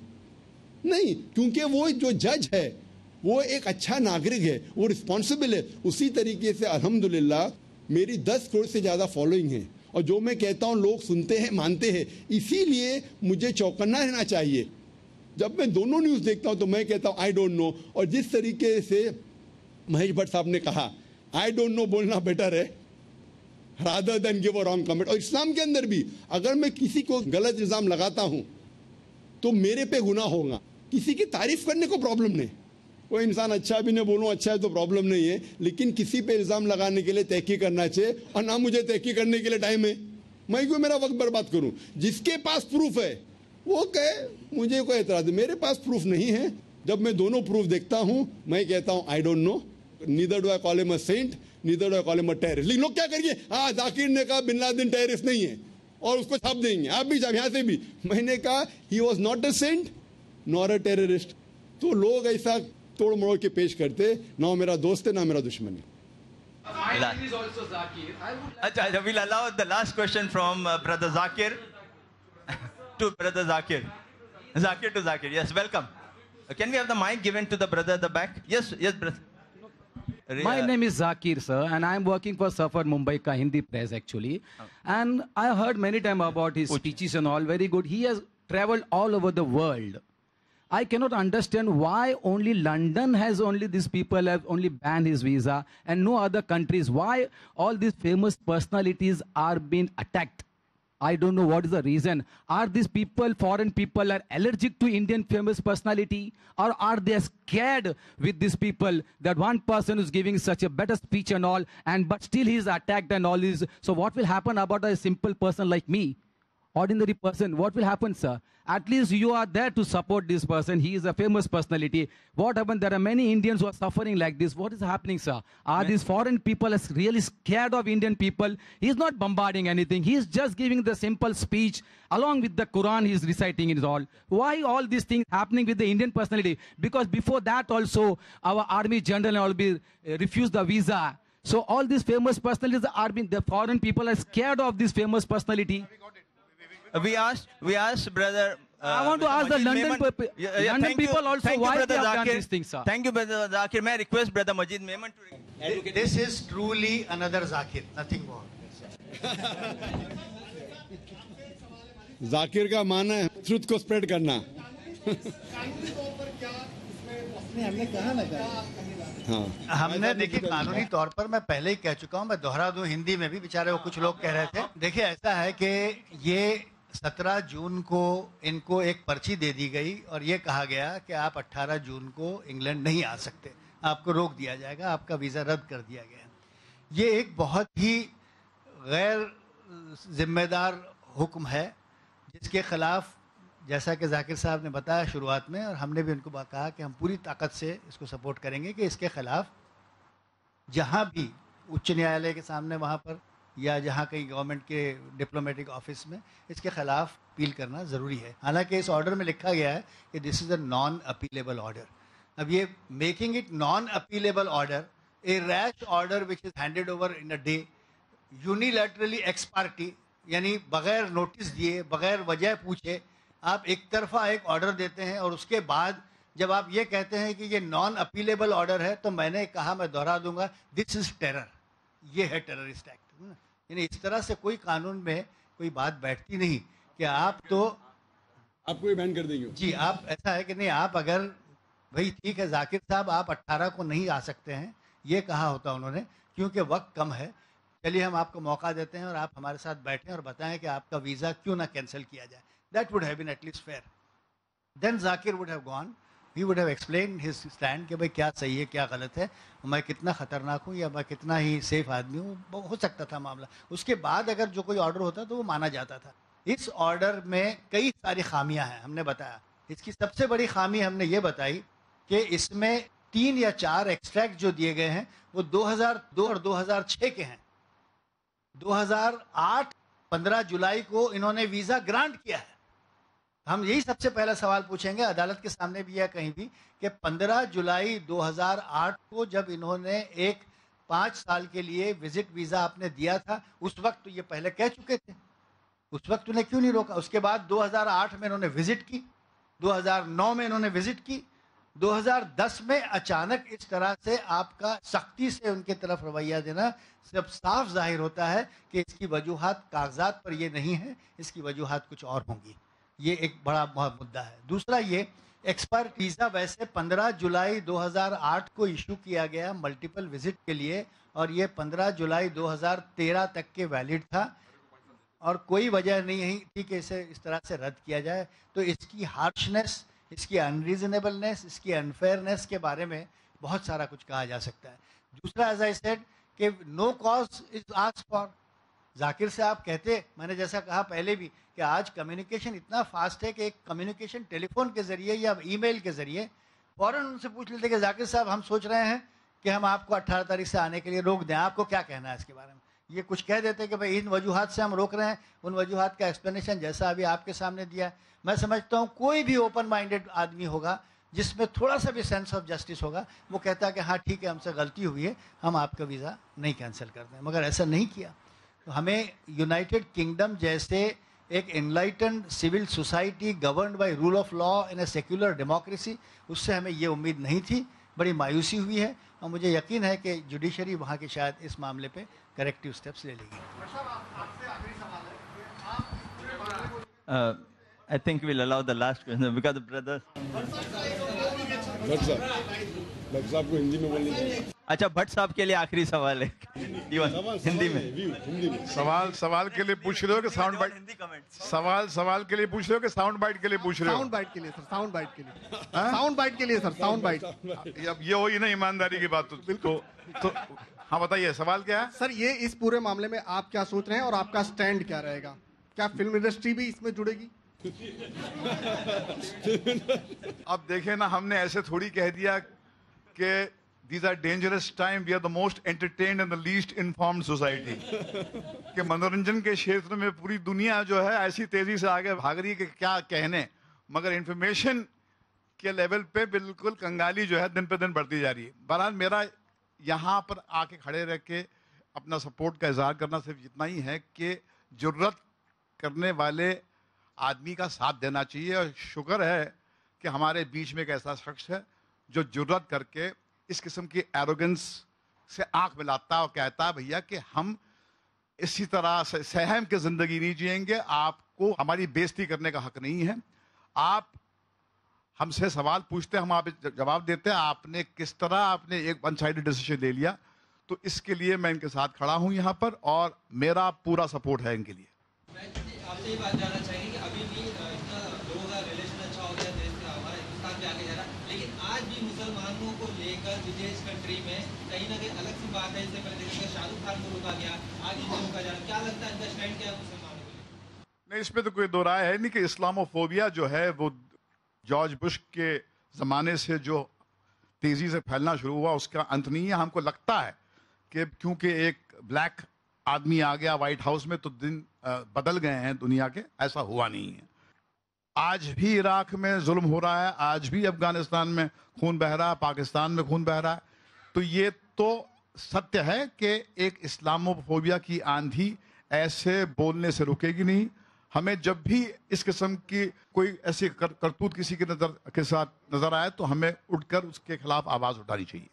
नहीं क्योंकि वो जो जज है वो एक अच्छा नागरिक है वो रिस्पॉन्सिबल है उसी तरीके से अलहमदुल्ला मेरी दस करोड़ से ज़्यादा फॉलोइंग है और जो मैं कहता हूँ लोग सुनते हैं मानते हैं इसीलिए मुझे चौकन्ना रहना चाहिए जब मैं दोनों न्यूज़ देखता हूँ तो मैं कहता हूँ आई डोंट नो और जिस तरीके से महेश भट्ट साहब ने कहा आई डोंट नो बोलना बेटर है rather than give a wrong comment और इस्लाम के अंदर भी अगर मैं किसी को गलत इल्ज़ाम लगाता हूँ तो मेरे पे गुनाह होगा किसी की तारीफ करने को प्रॉब्लम नहीं कोई इंसान अच्छा भी नहीं बोलूँ अच्छा है तो प्रॉब्लम नहीं है लेकिन किसी पे इल्ज़ाम लगाने के लिए तहकी करना चाहिए और ना मुझे तहकी करने के लिए टाइम है मैं क्यों मेरा वक्त बर्बाद करूँ जिसके पास प्रूफ है वो कहे मुझे कोई एतराज मेरे पास प्रूफ नहीं है जब मैं दोनों प्रूफ देखता हूँ मैं कहता हूँ I don't know neither do I call him a saint neither do I call him a terrorist लेकिन लोग क्या करिए हाँ जाकिर ने कहा बिन लादिन टेरिस नहीं है और उसको छाप देंगे आप भी छाप यहाँ से भी मैंने कहा he was not a saint nor a terrorist तो लोग ऐसा तोड़ मोड़ के पेश करते ना वो मेरा दोस्त है ना मेरा दुश्मन है अच्छा अच्छा we'll allow the last question from uh, brother Zakir to Zakir Zakir Zakir to Zakir yes welcome uh, can we have the mic given to the brother yes the back My uh, name is Zakir sir and I am working for Safar Mumbai ka Hindi press actually okay. and I heard many time about his speeches and all very good he has traveled all over the world I cannot understand why only London has only these people have only banned his visa and no other countries. Why all these famous personalities are being attacked? I don't know what is the reason. Are these people, foreign people, are allergic to Indian famous personality? Or are they scared with these people that one person is giving such a better speech and all, and but still he is attacked and all is. So what will happen about a simple person like me? Ordinary person, what will happen, sir? at least you are there to support this person. He is a famous personality. What happened? There are many Indians who are suffering like this. What is happening, sir? Are these foreign people really scared of Indian people? He's not bombarding anything. He's just giving the simple speech along with the Quran he's reciting it all. Why all these things happening with the Indian personality? Because before that also, our army general will be eh, refused the visa. So all these famous personalities are being, the foreign people are scared of this famous personality. we asked, we asked brother. Uh, I want to ask Majid the London, yeah, yeah, London people you, also thank why you, they have Zakir. done these things, sir. Thank you, brother Zakir. May I request brother Majid Mehman to... This is truly another Zakir, nothing more. Zakir ka मानना hai, truth ko spread karna. हमने कहा हमने देखिए कानूनी तौर पर मैं पहले ही कह चुका हूँ मैं दोहरा दूँ हिंदी में भी बेचारे वो कुछ लोग कह रहे थे देखिए ऐसा है कि ये सत्रह जून को इनको एक पर्ची दे दी गई और ये कहा गया कि आप अट्ठारह जून को इंग्लैंड नहीं आ सकते आपको रोक दिया जाएगा आपका वीज़ा रद्द कर दिया गया ये एक बहुत ही गैर जिम्मेदार हुक्म है जिसके ख़िलाफ़ जैसा कि जाकिर साहब ने बताया शुरुआत में और हमने भी उनको कहा कि हम पूरी ताकत से इसको सपोर्ट करेंगे कि इसके ख़िलाफ़ जहाँ भी उच्च न्यायालय के सामने वहाँ पर या जहाँ कहीं गवर्नमेंट के डिप्लोमेटिक ऑफिस में इसके खिलाफ अपील करना ज़रूरी है हालांकि इस ऑर्डर में लिखा गया है कि this is a non appealable order अब ये making it non appealable order a rash order which is handed over in a day unilaterally ex parte यानी बगैर नोटिस दिए बगैर वजह पूछे आप एक तरफा एक ऑर्डर देते हैं और उसके बाद जब आप ये कहते हैं कि ये नॉन अपीलेबल ऑर्डर है तो मैंने कहा मैं दोहरा दूंगा दिस इज़ टेरर ये है टेररिस्ट एक्ट यानी इस तरह से कोई कानून में कोई बात बैठती नहीं कि आप तो आपको ये बैन कर देंगे जी आप ऐसा है कि नहीं आप अगर भाई ठीक है जाकिर साहब आप 18 को नहीं आ सकते हैं ये कहा होता उन्होंने क्योंकि वक्त कम है चलिए हम आपको मौका देते हैं और आप हमारे साथ बैठें और बताएं कि आपका वीज़ा क्यों ना कैंसिल किया जाए that would have been at least fair then Zakir would have gone we would have explain his stand कि भाई क्या सही है क्या गलत है मैं कितना ख़तरनाक हूँ या मैं कितना ही सेफ आदमी हूँ हो सकता था मामला उसके बाद अगर जो कोई ऑर्डर होता तो वो माना जाता था इस ऑर्डर में कई सारी खामियां हैं हमने बताया इसकी सबसे बड़ी खामी हमने ये बताई कि इसमें तीन या चार एक्सट्रैक्ट जो दिए गए हैं वो 2002 और 2006 के हैं 2008 15 जुलाई को इन्होंने वीज़ा ग्रांट किया है हम यही सबसे पहला सवाल पूछेंगे अदालत के सामने भी या कहीं भी कि 15 जुलाई 2008 को जब इन्होंने एक पाँच साल के लिए विजिट वीज़ा आपने दिया था उस वक्त तो ये पहले कह चुके थे उस वक्त उन्हें क्यों नहीं रोका उसके बाद 2008 में इन्होंने विजिट की 2009 में इन्होंने विजिट की 2010 में अचानक इस तरह से आपका सख्ती से उनके तरफ रवैया देना सिर्फ साफ जाहिर होता है कि इसकी वजूहत कागजात पर ये नहीं है इसकी वजूहत कुछ और होंगी ये एक बड़ा मुद्दा है दूसरा ये एक्सपायर वीज़ा वैसे 15 जुलाई 2008 को इशू किया गया मल्टीपल विजिट के लिए और ये 15 जुलाई 2013 तक के वैलिड था और कोई वजह नहीं थी कि इसे इस तरह से रद्द किया जाए तो इसकी हार्शनेस इसकी अनरीजनेबलनेस इसकी अनफेयरनेस के बारे में बहुत सारा कुछ कहा जा सकता है दूसरा एज आई सेड कि no cause is ask for Zakir से आप कहते मैंने जैसा कहा पहले भी कि आज कम्युनिकेशन इतना फास्ट है कि एक कम्युनिकेशन टेलीफोन के ज़रिए या ईमेल के ज़रिए फ़ौर उनसे पूछ लेते कि जाकिर साहब हम सोच रहे हैं कि हम आपको अट्ठारह तारीख से आने के लिए रोक दें आपको क्या कहना है इसके बारे में ये कुछ कह देते कि भाई इन वजूहत से हम रोक रहे हैं उन वजूहत का एक्सप्लेनेशन जैसा अभी आपके सामने दिया है मैं समझता हूँ कोई भी ओपन माइंडेड आदमी होगा जिसमें थोड़ा सा भी सेंस ऑफ जस्टिस होगा वो कहता है कि हाँ ठीक है हमसे गलती हुई है हम आपका वीज़ा नहीं कैंसिल कर हैं मगर ऐसा नहीं किया हमें यूनाइटेड किंगडम जैसे एक enlighten civil society govern by rule of law in a secular democracy उससे हमें ये उम्मीद नहीं थी बड़ी मायूसी हुई है और मुझे यकीन है कि जुडिशरी वहाँ के शायद इस मामले पे करेक्टिव स्टेप्स ले लेगी I think will allow the last question because brother को हिंदी में बोलने अच्छा भट्ट साहब के लिए आखिरी सवाल है इवन हिंदी में सवाल सवाल के लिए पूछ रहे हो कि साउंड बाइट सवाल सवाल के लिए पूछ रहे हो कि साउंड बाइट के लिए पूछ रहे हो साउंड बाइट के लिए सर साउंड बाइट के लिए साउंड हाँ? बाइट के लिए सर साउंड बाइट अब ये हो ही ना ईमानदारी की बात तो, तो तो हाँ बताइए सवाल क्या है सर ये इस पूरे मामले में आप क्या सोच रहे हैं और आपका स्टैंड क्या रहेगा क्या फिल्म इंडस्ट्री भी इसमें जुड़ेगी अब देखे ना हमने ऐसे थोड़ी कह दिया कि these are dangerous time we are the most entertain and the least inform society कि मनोरंजन के क्षेत्र में पूरी दुनिया जो है ऐसी तेजी से आगे भाग रही है कि क्या कहने मगर इन्फॉर्मेशन के लेवल पे बिल्कुल कंगाली जो है दिन पे दिन बढ़ती जा रही है बहरहाल मेरा यहाँ पर आके खड़े रह के अपना सपोर्ट का इजहार करना सिर्फ इतना ही है कि जरूरत करने वाले आदमी का साथ देना चाहिए और शुक्र है कि हमारे बीच में एक ऐसा शख्स है जो जरूरत करके इस किस्म की एरोगेंस से आंख मिलाता और कहता है भैया कि हम इसी तरह से सहम के ज़िंदगी नहीं जिएंगे आपको हमारी बेइज्जती करने का हक नहीं है आप हमसे सवाल पूछते हम आप जवाब देते हैं आपने किस तरह आपने एक वन साइड डिसीजन ले लिया तो इसके लिए मैं इनके साथ खड़ा हूँ यहाँ पर और मेरा पूरा सपोर्ट है इनके लिए आपसे ये बात जानना चाहेंगे कि अभी विदेश कंट्री में कहीं ना कहीं अलग सी बात है इससे पहले देखिए शाहरुख खान को रोका गया आज इनको रोका जा रहा क्या लगता है इनका स्टैंड क्या है नहीं इसमें तो कोई दो राय है नहीं कि इस्लामोफोबिया जो है वो जॉर्ज बुश के ज़माने से जो तेज़ी से फैलना शुरू हुआ उसका अंत नहीं है हमको लगता है कि क्योंकि एक ब्लैक आदमी आ गया वाइट हाउस में तो दिन बदल गए हैं दुनिया के ऐसा हुआ नहीं है आज भी इराक में जुल्म हो रहा है आज भी अफगानिस्तान में खून बह रहा है पाकिस्तान में खून बह रहा है तो ये तो सत्य है कि एक इस्लामोफोबिया की आंधी ऐसे बोलने से रुकेगी नहीं हमें जब भी इस किस्म की कोई ऐसी कर, करतूत किसी के नजर के साथ नजर आए तो हमें उठकर उसके खिलाफ आवाज उठानी चाहिए